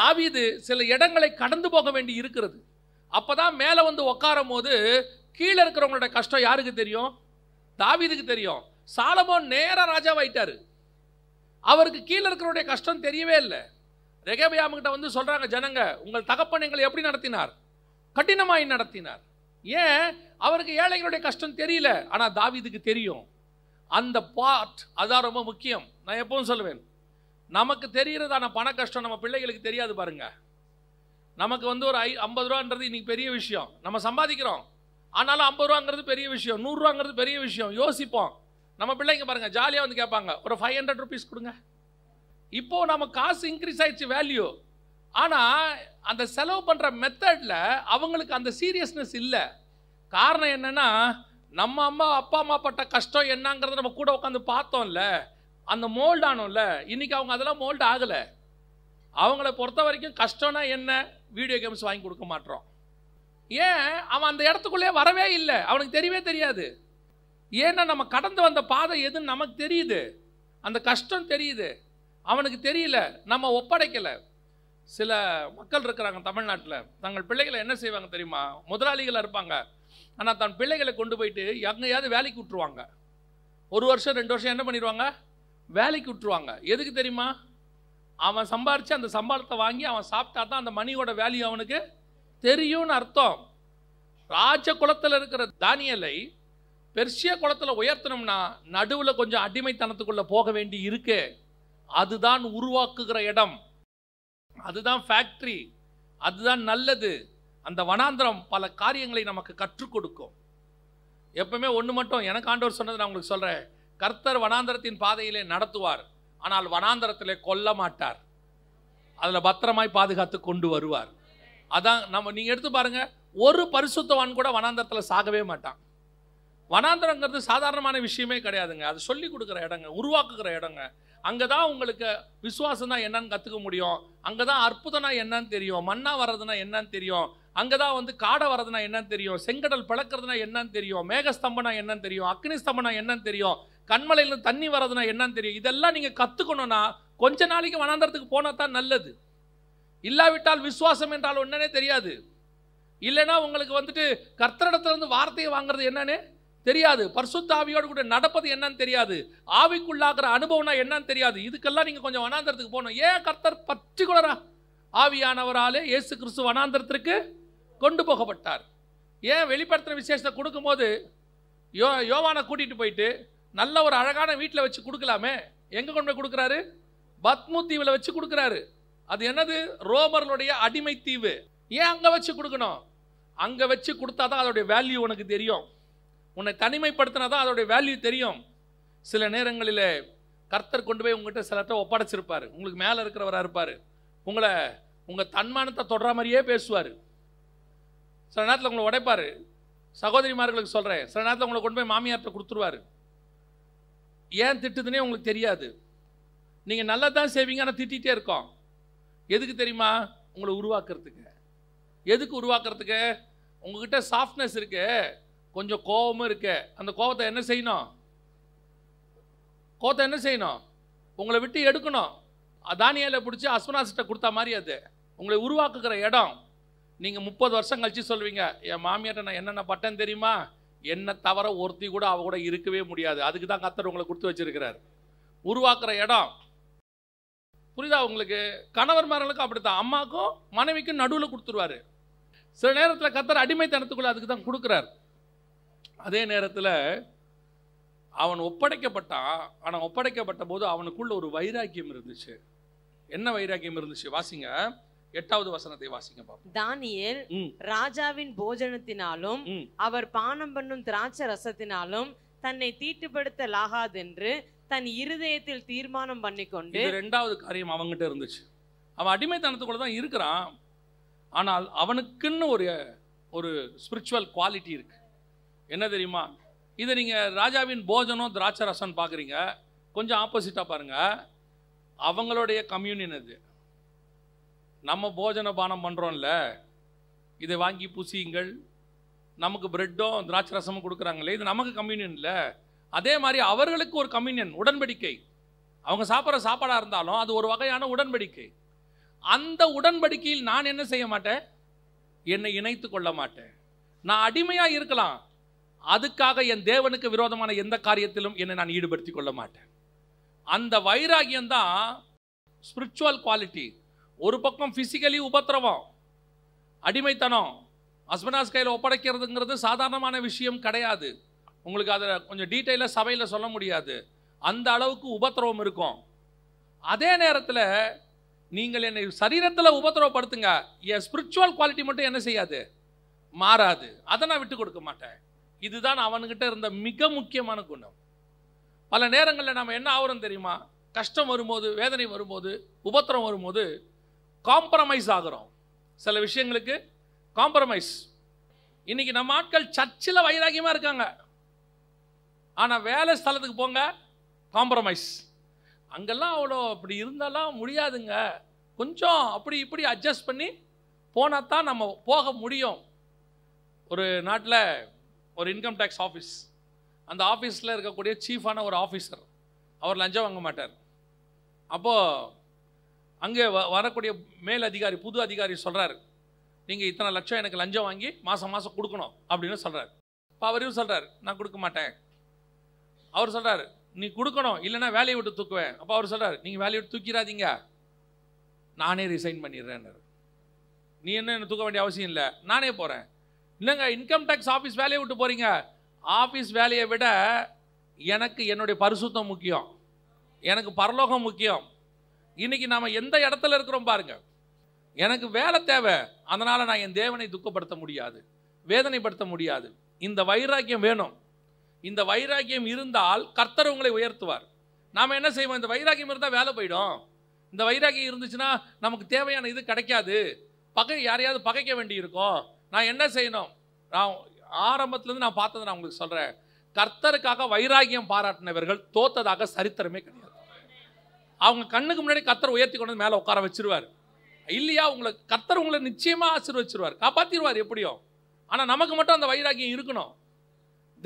தாவீது சில இடங்களை கடந்து போக வேண்டி இருக்கிறது அப்போதான் மேலே வந்து உட்காரும் போது கீழே இருக்கிறவங்களோட கஷ்டம் யாருக்கு தெரியும் தாவீதுக்கு தெரியும் சாலமோன் நேராக ராஜாவாயிட்டார் அவருக்கு கீழே இருக்கிறவருடைய கஷ்டம் தெரியவே இல்லை ரெகபியாமுக்கிட்ட வந்து சொல்கிறாங்க ஜனங்க உங்கள் தகப்பன் எங்களை எப்படி நடத்தினார் கடினமாய் நடத்தினார் ஏன் அவருக்கு ஏழைகளுடைய கஷ்டம் தெரியல ஆனால் தாவிதுக்கு தெரியும் அந்த பார்ட் அதான் ரொம்ப முக்கியம் நான் எப்பவும் சொல்லுவேன் நமக்கு தெரிகிறதான பண கஷ்டம் நம்ம பிள்ளைகளுக்கு தெரியாது பாருங்க நமக்கு வந்து ஒரு ஐ ஐம்பது ரூபான்றது இன்றைக்கி பெரிய விஷயம் நம்ம சம்பாதிக்கிறோம் ஆனாலும் ஐம்பது ரூபாங்கிறது பெரிய விஷயம் நூறுரூவாங்கிறது பெரிய விஷயம் யோசிப்போம் நம்ம பிள்ளைங்க பாருங்கள் ஜாலியாக வந்து கேட்பாங்க ஒரு ஃபைவ் ஹண்ட்ரட் ருபீஸ் கொடுங்க இப்போது நம்ம காசு இன்க்ரீஸ் ஆயிடுச்சு வேல்யூ ஆனால் அந்த செலவு பண்ணுற மெத்தடில் அவங்களுக்கு அந்த சீரியஸ்னஸ் இல்லை காரணம் என்னென்னா நம்ம அம்மா அப்பா அம்மா பட்ட கஷ்டம் என்னங்கிறத நம்ம கூட உட்காந்து பார்த்தோம்ல அந்த மோல்டு ஆனோம்ல இன்றைக்கி அவங்க அதெல்லாம் மோல்டு ஆகலை அவங்கள பொறுத்த வரைக்கும் கஷ்டம்னா என்ன வீடியோ கேம்ஸ் வாங்கி கொடுக்க மாட்டோம் ஏன் அவன் அந்த இடத்துக்குள்ளே வரவே இல்லை அவனுக்கு தெரியவே தெரியாது ஏன்னா நம்ம கடந்து வந்த பாதை எதுன்னு நமக்கு தெரியுது அந்த கஷ்டம் தெரியுது அவனுக்கு தெரியல நம்ம ஒப்படைக்கலை சில மக்கள் இருக்கிறாங்க தமிழ்நாட்டில் தங்கள் பிள்ளைகளை என்ன செய்வாங்க தெரியுமா முதலாளிகளாக இருப்பாங்க ஆனால் தன் பிள்ளைகளை கொண்டு போயிட்டு எங்கேயாவது வேலைக்கு விட்டுருவாங்க ஒரு வருஷம் ரெண்டு வருஷம் என்ன பண்ணிடுவாங்க வேலைக்கு விட்டுருவாங்க எதுக்கு தெரியுமா அவன் சம்பாரித்து அந்த சம்பளத்தை வாங்கி அவன் சாப்பிட்டா தான் அந்த மணியோட வேல்யூ அவனுக்கு தெரியும்னு அர்த்தம் ராஜ குளத்தில் இருக்கிற தானியலை பெர்சிய குளத்தில் உயர்த்தணும்னா நடுவில் கொஞ்சம் அடிமைத்தனத்துக்குள்ளே போக வேண்டி இருக்கு அதுதான் உருவாக்குகிற இடம் அதுதான் ஃபேக்ட்ரி அதுதான் நல்லது அந்த வனாந்திரம் பல காரியங்களை நமக்கு கற்றுக் கொடுக்கும் எப்பவுமே ஒன்று மட்டும் எனக்கு ஆண்டவர் சொன்னது நான் உங்களுக்கு சொல்கிறேன் கர்த்தர் வனாந்திரத்தின் பாதையிலே நடத்துவார் ஆனால் வனாந்தரத்திலே கொல்ல மாட்டார் அதில் பத்திரமாய் பாதுகாத்து கொண்டு வருவார் அதான் நம்ம நீங்கள் எடுத்து பாருங்கள் ஒரு பரிசுத்தவான் கூட வனாந்தரத்தில் சாகவே மாட்டான் வனாந்தரங்கிறது சாதாரணமான விஷயமே கிடையாதுங்க அது சொல்லி கொடுக்குற இடங்க உருவாக்குகிற இடங்க அங்கே தான் உங்களுக்கு விசுவாசம்னா என்னன்னு கற்றுக்க முடியும் அங்கே தான் அற்புதம்னா என்னன்னு தெரியும் மண்ணா வர்றதுனா என்னன்னு தெரியும் அங்கே தான் வந்து காடை வர்றதுனா என்னன்னு தெரியும் செங்கடல் பிளக்கிறதுனா என்னன்னு தெரியும் மேகஸ்தம்பனா என்னன்னு தெரியும் அக்னி ஸ்தம்பனா என்னன்னு தெரியும் கண்மலையில் தண்ணி வர்றதுனா என்னன்னு தெரியும் இதெல்லாம் நீங்கள் கற்றுக்கணும்னா கொஞ்ச நாளைக்கு வனாந்தரத்துக்கு போனால் தான் நல்லது இல்லாவிட்டால் விசுவாசம் என்றால் என்னன்னே தெரியாது இல்லைன்னா உங்களுக்கு வந்துட்டு கர்த்தரிடத்துலேருந்து வார்த்தையை வாங்குறது என்னன்னு தெரியாது ஆவியோடு கூட நடப்பது என்னன்னு தெரியாது ஆவிக்குள்ளாகிற அனுபவம்னா என்னன்னு தெரியாது இதுக்கெல்லாம் நீங்கள் கொஞ்சம் வனாந்தரத்துக்கு போகணும் ஏன் கர்த்தர் பர்டிகுலராக ஆவியானவராலே இயேசு கிறிஸ்து வனாந்தரத்திற்கு கொண்டு போகப்பட்டார் ஏன் வெளிப்படுத்துகிற விசேஷத்தை கொடுக்கும்போது யோ யோவானை கூட்டிகிட்டு போயிட்டு நல்ல ஒரு அழகான வீட்டில் வச்சு கொடுக்கலாமே எங்கே கொண்டு போய் கொடுக்குறாரு பத்மு தீவில் வச்சு கொடுக்குறாரு அது என்னது ரோமர்களுடைய அடிமை தீவு ஏன் அங்கே வச்சு கொடுக்கணும் அங்கே வச்சு கொடுத்தா தான் அதோடைய வேல்யூ உனக்கு தெரியும் உன்னை தனிமைப்படுத்தினா தான் அதோடைய வேல்யூ தெரியும் சில நேரங்களில் கர்த்தர் கொண்டு போய் உங்கள்கிட்ட சிலர்கிட்ட ஒப்படைச்சிருப்பார் உங்களுக்கு மேலே இருக்கிறவராக இருப்பார் உங்களை உங்கள் தன்மானத்தை தொடர மாதிரியே பேசுவார் சில நேரத்தில் உங்களை உடைப்பார் சகோதரிமார்களுக்கு சொல்கிறேன் சில நேரத்தில் உங்களை கொண்டு போய் மாமியார்கிட்ட கொடுத்துருவார் ஏன் திட்டுதுன்னே உங்களுக்கு தெரியாது நீங்கள் நல்லா தான் செய்வீங்க ஆனால் திட்டிகிட்டே இருக்கோம் எதுக்கு தெரியுமா உங்களை உருவாக்குறதுக்கு எதுக்கு உருவாக்குறதுக்கு உங்ககிட்ட சாஃப்ட்னஸ் இருக்குது கொஞ்சம் கோபமும் இருக்க அந்த கோபத்தை என்ன செய்யணும் கோபத்தை என்ன செய்யணும் உங்களை விட்டு எடுக்கணும் தானியால பிடிச்சி அஸ்வநாசிட்ட கொடுத்த மாதிரி அது உங்களை உருவாக்குகிற இடம் நீங்கள் முப்பது வருஷம் கழித்து சொல்லுவீங்க என் மாமியார்ட்ட நான் என்னென்ன பட்டன் தெரியுமா என்ன தவிர ஒருத்தி கூட அவ கூட இருக்கவே முடியாது அதுக்கு தான் கத்தர் உங்களை கொடுத்து வச்சிருக்கிறார் உருவாக்குற இடம் புரியுதா உங்களுக்கு கணவர் அப்படி தான் அம்மாக்கும் மனைவிக்கும் நடுவில் கொடுத்துருவாரு சில நேரத்தில் கத்தர் அடிமைத்தனத்துக்குள்ளே அதுக்கு தான் கொடுக்குறாரு அதே நேரத்தில் அவன் ஒப்படைக்கப்பட்டான் ஆனால் ஒப்படைக்கப்பட்ட போது அவனுக்குள்ள ஒரு வைராக்கியம் இருந்துச்சு என்ன வைராக்கியம் இருந்துச்சு வாசிங்க எட்டாவது வசனத்தை வாசிங்க பாப்போம் தானியல் ராஜாவின் போஜனத்தினாலும் அவர் பானம் பண்ணும் திராட்சை ரசத்தினாலும் தன்னை தீட்டுப்படுத்த என்று தன் இருதயத்தில் தீர்மானம் பண்ணிக்கொண்டு ரெண்டாவது காரியம் அவங்ககிட்ட இருந்துச்சு அவன் அடிமைத்தனத்துக்குள்ள தான் இருக்கிறான் ஆனால் அவனுக்குன்னு ஒரு ஒரு ஸ்பிரிச்சுவல் குவாலிட்டி இருக்கு என்ன தெரியுமா இதை நீங்கள் ராஜாவின் போஜனம் திராட்சை ரசம் பார்க்குறீங்க கொஞ்சம் ஆப்போசிட்டாக பாருங்கள் அவங்களுடைய கம்யூனியன் அது நம்ம போஜன பானம் பண்ணுறோம்ல இதை வாங்கி பூசியுங்கள் நமக்கு பிரெட்டும் திராட்சை ரசமும் கொடுக்குறாங்களே இது நமக்கு கம்யூனியன் இல்லை அதே மாதிரி அவர்களுக்கு ஒரு கம்யூனியன் உடன்படிக்கை அவங்க சாப்பிட்ற சாப்பாடாக இருந்தாலும் அது ஒரு வகையான உடன்படிக்கை அந்த உடன்படிக்கையில் நான் என்ன செய்ய மாட்டேன் என்னை இணைத்து கொள்ள மாட்டேன் நான் அடிமையாக இருக்கலாம் அதுக்காக என் தேவனுக்கு விரோதமான எந்த காரியத்திலும் என்னை நான் ஈடுபடுத்தி கொள்ள மாட்டேன் அந்த வைராகியம் தான் ஸ்பிரிச்சுவல் குவாலிட்டி ஒரு பக்கம் ஃபிசிக்கலி உபத்திரவம் அடிமைத்தனம் ஹஸ்பண்டாஸ் கையில் ஒப்படைக்கிறதுங்கிறது சாதாரணமான விஷயம் கிடையாது உங்களுக்கு அதில் கொஞ்சம் டீட்டெயிலாக சபையில் சொல்ல முடியாது அந்த அளவுக்கு உபத்திரவம் இருக்கும் அதே நேரத்தில் நீங்கள் என்னை சரீரத்தில் உபத்திரவப்படுத்துங்க என் ஸ்பிரிச்சுவல் குவாலிட்டி மட்டும் என்ன செய்யாது மாறாது அதை நான் விட்டு கொடுக்க மாட்டேன் இதுதான் அவன்கிட்ட இருந்த மிக முக்கியமான குணம் பல நேரங்களில் நம்ம என்ன ஆகிறோம் தெரியுமா கஷ்டம் வரும்போது வேதனை வரும்போது உபத்திரம் வரும்போது காம்ப்ரமைஸ் ஆகிறோம் சில விஷயங்களுக்கு காம்ப்ரமைஸ் இன்னைக்கு நம்ம ஆட்கள் சர்ச்சில் வைராகியமாக இருக்காங்க ஆனால் வேலை ஸ்தலத்துக்கு போங்க காம்ப்ரமைஸ் அங்கெல்லாம் அவ்வளோ அப்படி இருந்தாலாம் முடியாதுங்க கொஞ்சம் அப்படி இப்படி அட்ஜஸ்ட் பண்ணி போனால் தான் நம்ம போக முடியும் ஒரு நாட்டில் ஒரு இன்கம் டேக்ஸ் ஆஃபீஸ் அந்த ஆஃபீஸில் இருக்கக்கூடிய சீஃபான ஒரு ஆஃபீஸர் அவர் லஞ்சம் வாங்க மாட்டார் அப்போது அங்கே வ வரக்கூடிய மேல் அதிகாரி புது அதிகாரி சொல்கிறார் நீங்கள் இத்தனை லட்சம் எனக்கு லஞ்சம் வாங்கி மாதம் மாதம் கொடுக்கணும் அப்படின்னு சொல்கிறார் இப்போ அவரையும் சொல்கிறார் நான் கொடுக்க மாட்டேன் அவர் சொல்கிறார் நீ கொடுக்கணும் இல்லைன்னா வேலையை விட்டு தூக்குவேன் அப்போ அவர் சொல்கிறார் நீங்கள் வேலையை விட்டு தூக்கிடாதீங்க நானே ரிசைன் பண்ணிடுறேன் நீ என்ன தூக்க வேண்டிய அவசியம் இல்லை நானே போகிறேன் இல்லைங்க இன்கம் டேக்ஸ் ஆஃபீஸ் வேலையை விட்டு போகிறீங்க ஆஃபீஸ் வேலையை விட எனக்கு என்னுடைய பரிசுத்தம் முக்கியம் எனக்கு பரலோகம் முக்கியம் இன்றைக்கி நாம் எந்த இடத்துல இருக்கிறோம் பாருங்கள் எனக்கு வேலை தேவை அதனால் நான் என் தேவனை துக்கப்படுத்த முடியாது வேதனைப்படுத்த முடியாது இந்த வைராக்கியம் வேணும் இந்த வைராக்கியம் இருந்தால் கர்த்தர் உங்களை உயர்த்துவார் நாம் என்ன செய்வோம் இந்த வைராக்கியம் இருந்தால் வேலை போயிடும் இந்த வைராக்கியம் இருந்துச்சுன்னா நமக்கு தேவையான இது கிடைக்காது பகை யாரையாவது பகைக்க வேண்டி இருக்கும் நான் என்ன செய்யணும் நான் ஆரம்பத்துலேருந்து நான் பார்த்தது நான் உங்களுக்கு சொல்கிறேன் கர்த்தருக்காக வைராகியம் பாராட்டினவர்கள் தோத்ததாக சரித்திரமே கிடையாது அவங்க கண்ணுக்கு முன்னாடி கர்த்தர் உயர்த்தி கொண்டு மேலே உட்கார வச்சிருவார் இல்லையா உங்களை கர்த்தர் உங்களை நிச்சயமாக ஆசீர்வச்சிருவார் காப்பாற்றிடுவார் எப்படியும் ஆனால் நமக்கு மட்டும் அந்த வைராக்கியம் இருக்கணும்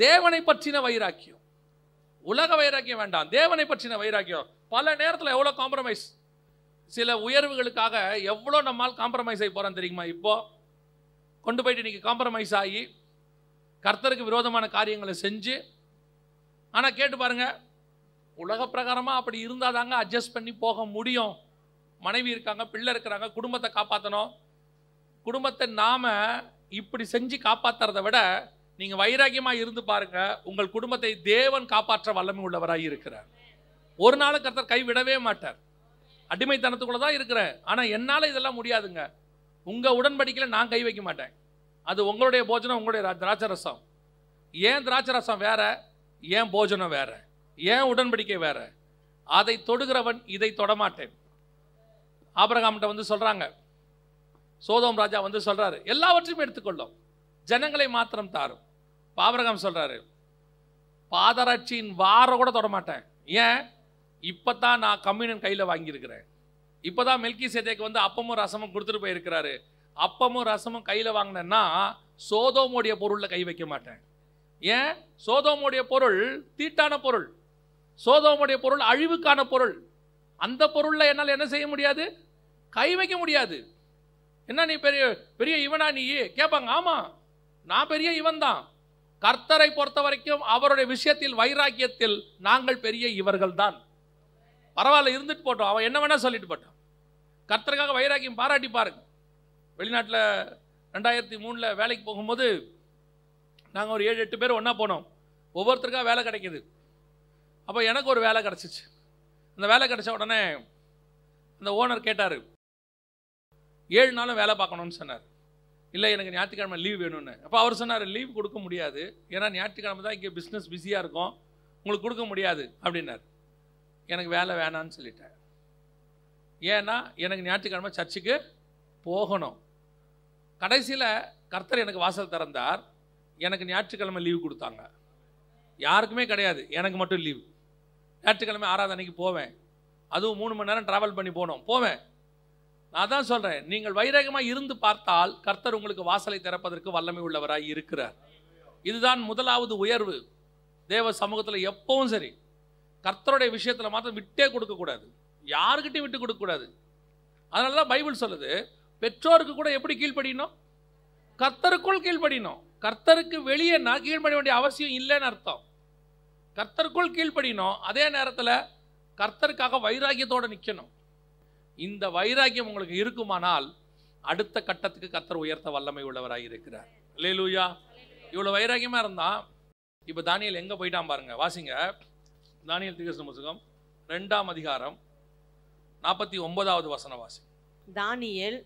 தேவனை பற்றின வைராக்கியம் உலக வைராக்கியம் வேண்டாம் தேவனை பற்றின வைராக்கியம் பல நேரத்தில் எவ்வளோ காம்ப்ரமைஸ் சில உயர்வுகளுக்காக எவ்வளோ நம்மால் காம்ப்ரமைஸ் ஆகி போகிறோம் தெரியுமா இப்போது கொண்டு போயிட்டு இன்றைக்கி காம்ப்ரமைஸ் ஆகி கர்த்தருக்கு விரோதமான காரியங்களை செஞ்சு ஆனால் கேட்டு பாருங்கள் உலக பிரகாரமாக அப்படி இருந்தால் தாங்க அட்ஜஸ்ட் பண்ணி போக முடியும் மனைவி இருக்காங்க பிள்ளை இருக்கிறாங்க குடும்பத்தை காப்பாற்றணும் குடும்பத்தை நாம் இப்படி செஞ்சு காப்பாற்றுறத விட நீங்கள் வைராக்கியமாக இருந்து பாருங்கள் உங்கள் குடும்பத்தை தேவன் காப்பாற்ற வல்லமை உள்ளவராக இருக்கிறார் ஒரு நாளும் கர்த்தர் கைவிடவே மாட்டார் அடிமைத்தனத்துக்குள்ளே தான் இருக்கிறேன் ஆனால் என்னால் இதெல்லாம் முடியாதுங்க உங்கள் உடன்படிக்கையில் நான் கை வைக்க மாட்டேன் அது உங்களுடைய போஜனம் உங்களுடைய திராட்சை ரசம் ஏன் திராட்சை ரசம் வேற ஏன் போஜனம் வேற ஏன் உடன்படிக்கை வேற அதை தொடுகிறவன் இதை தொடமாட்டேன் ஆபரகாம்கிட்ட வந்து சொல்கிறாங்க சோதோம் ராஜா வந்து சொல்கிறாரு எல்லாவற்றையும் எடுத்துக்கொள்ளும் ஜனங்களை மாத்திரம் தாரும் பாபரகாம் சொல்கிறாரு பாதராட்சியின் வார கூட தொடமாட்டேன் ஏன் இப்போ தான் நான் கம்யூனன் கையில் வாங்கியிருக்கிறேன் இப்போ தான் மெல்கி சேதேக்கு வந்து அப்பமும் ரசமும் கொடுத்துட்டு போயிருக்கிறாரு அப்பமும் ரசமும் கையில் வாங்கினேன்னா சோதோமோடைய பொருளில் கை வைக்க மாட்டேன் ஏன் சோதோமோடைய பொருள் தீட்டான பொருள் சோதோமோடைய பொருள் அழிவுக்கான பொருள் அந்த பொருளில் என்னால் என்ன செய்ய முடியாது கை வைக்க முடியாது என்ன நீ பெரிய பெரிய இவனா நீ கேட்பாங்க ஆமாம் நான் பெரிய இவன் தான் கர்த்தரை பொறுத்த வரைக்கும் அவருடைய விஷயத்தில் வைராக்கியத்தில் நாங்கள் பெரிய இவர்கள் தான் பரவாயில்ல இருந்துட்டு போட்டோம் அவன் என்ன வேணால் சொல்லிட்டு போட்டான் கர்த்தருக்காக வைராக்கியம் பாராட்டி பாருங்க வெளிநாட்டில் ரெண்டாயிரத்தி மூணில் வேலைக்கு போகும்போது நாங்கள் ஒரு ஏழு எட்டு பேர் ஒன்றா போனோம் ஒவ்வொருத்தருக்காக வேலை கிடைக்கிது அப்போ எனக்கு ஒரு வேலை கிடச்சிச்சு அந்த வேலை கிடச்ச உடனே அந்த ஓனர் கேட்டார் ஏழு நாளும் வேலை பார்க்கணும்னு சொன்னார் இல்லை எனக்கு ஞாயிற்றுக்கிழமை லீவ் வேணும்னு அப்போ அவர் சொன்னார் லீவ் கொடுக்க முடியாது ஏன்னா ஞாயிற்றுக்கிழமை தான் இங்கே பிஸ்னஸ் பிஸியாக இருக்கும் உங்களுக்கு கொடுக்க முடியாது அப்படின்னார் எனக்கு வேலை வேணான்னு சொல்லிட்டேன் ஏன்னா எனக்கு ஞாயிற்றுக்கிழமை சர்ச்சுக்கு போகணும் கடைசியில் கர்த்தர் எனக்கு வாசல் திறந்தார் எனக்கு ஞாயிற்றுக்கிழமை லீவு கொடுத்தாங்க யாருக்குமே கிடையாது எனக்கு மட்டும் லீவு ஞாயிற்றுக்கிழமை ஆறாவது போவேன் அதுவும் மூணு மணி நேரம் ட்ராவல் பண்ணி போனோம் போவேன் நான் தான் சொல்கிறேன் நீங்கள் வைரகமாக இருந்து பார்த்தால் கர்த்தர் உங்களுக்கு வாசலை திறப்பதற்கு வல்லமை உள்ளவராக இருக்கிறார் இதுதான் முதலாவது உயர்வு தேவ சமூகத்தில் எப்பவும் சரி கர்த்தருடைய விஷயத்தில் மாத்திரம் விட்டே கொடுக்கக்கூடாது யாருக்கிட்டையும் விட்டு கொடுக்கக்கூடாது அதனால தான் பைபிள் சொல்லுது பெற்றோருக்கு கூட எப்படி கீழ்ப்படியணும் கர்த்தருக்குள் கீழ்ப்படியணும் கர்த்தருக்கு வெளியே நான் கீழ்படிய வேண்டிய அவசியம் இல்லைன்னு அர்த்தம் கர்த்தருக்குள் கீழ்ப்படியணும் அதே நேரத்தில் கர்த்தருக்காக வைராக்கியத்தோடு நிற்கணும் இந்த வைராக்கியம் உங்களுக்கு இருக்குமானால் அடுத்த கட்டத்துக்கு கர்த்தர் உயர்த்த வல்லமை உள்ளவராக இருக்கிறார் இல்லையா இவ்வளோ வைராக்கியமாக இருந்தால் இப்போ தானியல் எங்கே போயிட்டான் பாருங்கள் வாசிங்க தானியல் திருகிருஷ்ண புத்தகம் ரெண்டாம் அதிகாரம் நாற்பத்தி ஒன்பதாவது வசனவாசி தானியல்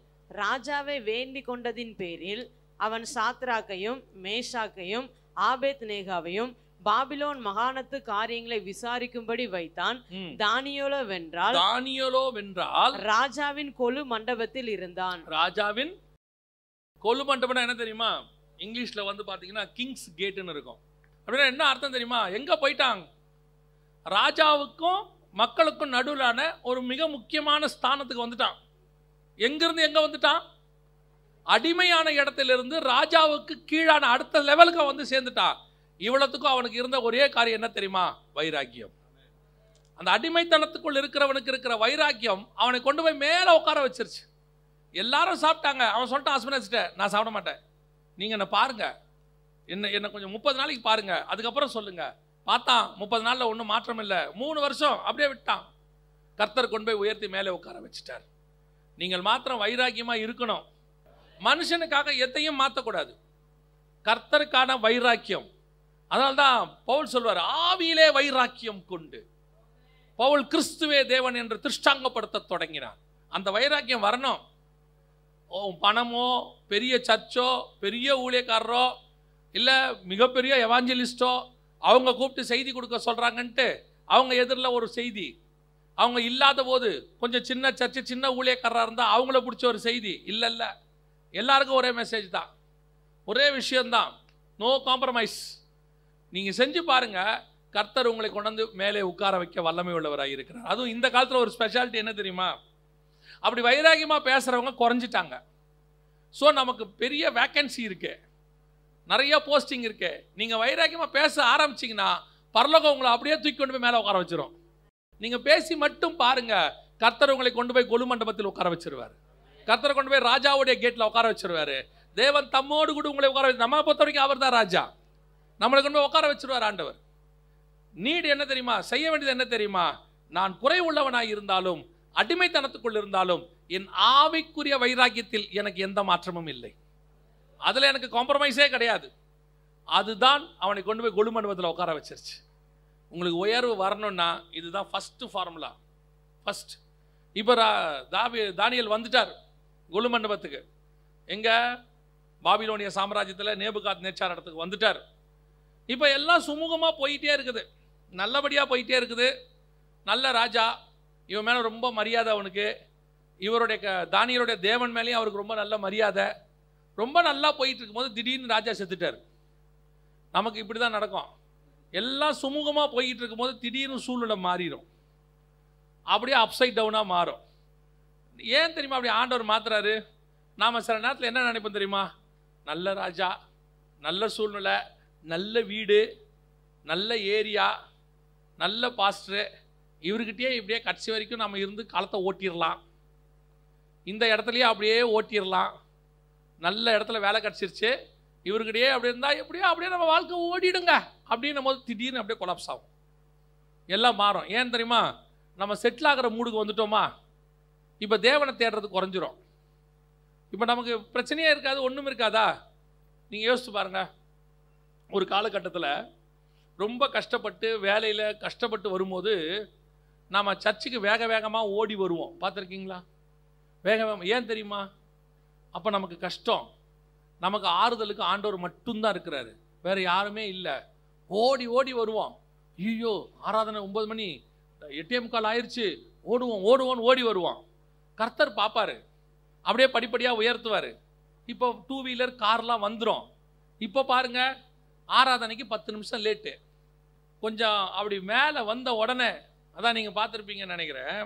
ராஜாவை வேண்டி கொண்டதின் பேரில் அவன் சாத்ராக்கையும் மேஷாக்கையும் ஆபேத் நேகாவையும் பாபிலோன் மகாணத்து காரியங்களை விசாரிக்கும்படி வைத்தான் தானியலோ வென்றால் தானியலோ வென்றால் ராஜாவின் கொலு மண்டபத்தில் இருந்தான் ராஜாவின் கொலு மண்டபம்னா என்ன தெரியுமா இங்கிலீஷ்ல வந்து பாத்தீங்கன்னா கிங்ஸ் கேட்டுன்னு இருக்கும் அப்படின்னா என்ன அர்த்தம் தெரியுமா எங்க போயிட்டாங்க ராஜாவுக்கும் மக்களுக்கும் நடுவிலான ஒரு மிக முக்கியமான ஸ்தானத்துக்கு வந்துட்டான் எங்கேருந்து எங்கே வந்துட்டான் அடிமையான இடத்திலிருந்து ராஜாவுக்கு கீழான அடுத்த லெவலுக்கு வந்து சேர்ந்துட்டான் இவ்வளோத்துக்கும் அவனுக்கு இருந்த ஒரே காரியம் என்ன தெரியுமா வைராக்கியம் அந்த அடிமைத்தனத்துக்குள் இருக்கிறவனுக்கு இருக்கிற வைராக்கியம் அவனை கொண்டு போய் மேலே உட்கார வச்சிருச்சு எல்லாரும் சாப்பிட்டாங்க அவன் சொல்லிட்டான் ஹஸ்பண்ட் நான் சாப்பிட மாட்டேன் நீங்கள் என்னை பாருங்க என்ன என்னை கொஞ்சம் முப்பது நாளைக்கு பாருங்கள் அதுக்கப்புறம் சொல்லுங்கள் பார்த்தான் முப்பது நாளில் ஒன்றும் மாற்றம் இல்லை மூணு வருஷம் அப்படியே விட்டான் கர்த்தர் கொண்டு போய் உயர்த்தி மேலே உட்கார வச்சுட்டார் நீங்கள் மாத்திரம் வைராக்கியமாக இருக்கணும் மனுஷனுக்காக எத்தையும் மாற்றக்கூடாது கர்த்தருக்கான வைராக்கியம் அதனால்தான் பவுல் சொல்வார் ஆவியிலே வைராக்கியம் கொண்டு பவுல் கிறிஸ்துவே தேவன் என்று திருஷ்டாங்கப்படுத்த தொடங்கினான் அந்த வைராக்கியம் வரணும் ஓ பணமோ பெரிய சர்ச்சோ பெரிய ஊழியக்காரரோ இல்லை மிகப்பெரிய எவாஞ்சலிஸ்டோ அவங்க கூப்பிட்டு செய்தி கொடுக்க சொல்கிறாங்கன்ட்டு அவங்க எதிரில் ஒரு செய்தி அவங்க இல்லாத போது கொஞ்சம் சின்ன சர்ச்சை சின்ன ஊழியக்காரராக இருந்தால் அவங்கள பிடிச்ச ஒரு செய்தி இல்லை இல்லை எல்லாருக்கும் ஒரே மெசேஜ் தான் ஒரே விஷயந்தான் நோ காம்ப்ரமைஸ் நீங்கள் செஞ்சு பாருங்கள் கர்த்தர் உங்களை வந்து மேலே உட்கார வைக்க வல்லமை உள்ளவராக இருக்கிறார் அதுவும் இந்த காலத்தில் ஒரு ஸ்பெஷாலிட்டி என்ன தெரியுமா அப்படி வைராகியமாக பேசுகிறவங்க குறைஞ்சிட்டாங்க ஸோ நமக்கு பெரிய வேக்கன்சி இருக்குது நிறைய போஸ்டிங் இருக்கு நீங்கள் வைராக்கியமாக பேச ஆரம்பிச்சிங்கன்னா பரலோகம் உங்களை அப்படியே தூக்கி கொண்டு போய் மேலே உட்கார வச்சிரும் நீங்கள் பேசி மட்டும் பாருங்க கர்த்தர் உங்களை கொண்டு போய் கொலு மண்டபத்தில் உட்கார வச்சிருவார் கர்த்தரை கொண்டு போய் ராஜாவுடைய கேட்டில் உட்கார வச்சிருவார் தேவன் தம்மோடு கூட உங்களை உட்கார வச்சு நம்ம பொறுத்த வரைக்கும் அவர் தான் ராஜா நம்மளை கொண்டு போய் உட்கார வச்சிருவார் ஆண்டவர் நீடு என்ன தெரியுமா செய்ய வேண்டியது என்ன தெரியுமா நான் குறை உள்ளவனாக இருந்தாலும் அடிமைத்தனத்துக்குள் இருந்தாலும் என் ஆவிக்குரிய வைராக்கியத்தில் எனக்கு எந்த மாற்றமும் இல்லை அதில் எனக்கு காம்ப்ரமைஸே கிடையாது அதுதான் அவனை கொண்டு போய் மண்டபத்தில் உட்கார வச்சிருச்சு உங்களுக்கு உயர்வு வரணும்னா இதுதான் ஃபஸ்ட்டு ஃபார்முலா ஃபஸ்ட் இப்போ தாபி தானியல் வந்துட்டார் மண்டபத்துக்கு எங்கே பாபிலோனிய சாம்ராஜ்யத்தில் நேபுகாத் நேச்சார் இடத்துக்கு வந்துட்டார் இப்போ எல்லாம் சுமூகமாக போயிட்டே இருக்குது நல்லபடியாக போயிட்டே இருக்குது நல்ல ராஜா இவன் மேலே ரொம்ப மரியாதை அவனுக்கு இவருடைய க தானியருடைய தேவன் மேலேயும் அவருக்கு ரொம்ப நல்ல மரியாதை ரொம்ப நல்லா போயிட்டு இருக்கும்போது திடீர்னு ராஜா செத்துட்டார் நமக்கு இப்படி தான் நடக்கும் எல்லாம் சுமூகமாக இருக்கும் போது திடீர்னு சூழ்நிலை மாறிடும் அப்படியே அப்சைட் டவுனாக மாறும் ஏன் தெரியுமா அப்படி ஆண்டவர் மாத்துறாரு நாம் சில நேரத்தில் என்ன நினைப்போம் தெரியுமா நல்ல ராஜா நல்ல சூழ்நிலை நல்ல வீடு நல்ல ஏரியா நல்ல பாஸ்டரு இவர்கிட்டயே இப்படியே கடைசி வரைக்கும் நம்ம இருந்து காலத்தை ஓட்டிடலாம் இந்த இடத்துலையே அப்படியே ஓட்டிடலாம் நல்ல இடத்துல வேலை கிடச்சிருச்சு இவர்கிட்டயே அப்படி இருந்தால் எப்படியோ அப்படியே நம்ம வாழ்க்கை ஓடிடுங்க அப்படின்னும் போது திடீர்னு அப்படியே கொலாப்ஸ் ஆகும் எல்லாம் மாறும் ஏன் தெரியுமா நம்ம செட்டில் ஆகிற மூடுக்கு வந்துட்டோமா இப்போ தேவனை தேடுறது குறைஞ்சிரும் இப்போ நமக்கு பிரச்சனையே இருக்காது ஒன்றும் இருக்காதா நீங்கள் யோசித்து பாருங்கள் ஒரு காலகட்டத்தில் ரொம்ப கஷ்டப்பட்டு வேலையில் கஷ்டப்பட்டு வரும்போது நாம் சர்ச்சுக்கு வேக வேகமாக ஓடி வருவோம் பார்த்துருக்கீங்களா வேக வேகமாக ஏன் தெரியுமா அப்போ நமக்கு கஷ்டம் நமக்கு ஆறுதலுக்கு ஆண்டவர் மட்டும்தான் இருக்கிறாரு வேறு யாருமே இல்லை ஓடி ஓடி வருவோம் ஐயோ ஆராதனை ஒம்பது மணி ஏடிஎம் கால் ஆயிடுச்சு ஓடுவோம் ஓடுவோம்னு ஓடி வருவோம் கர்த்தர் பார்ப்பார் அப்படியே படிப்படியாக உயர்த்துவார் இப்போ டூ வீலர் கார்லாம் வந்துடும் இப்போ பாருங்கள் ஆராதனைக்கு பத்து நிமிஷம் லேட்டு கொஞ்சம் அப்படி மேலே வந்த உடனே அதான் நீங்கள் பார்த்துருப்பீங்கன்னு நினைக்கிறேன்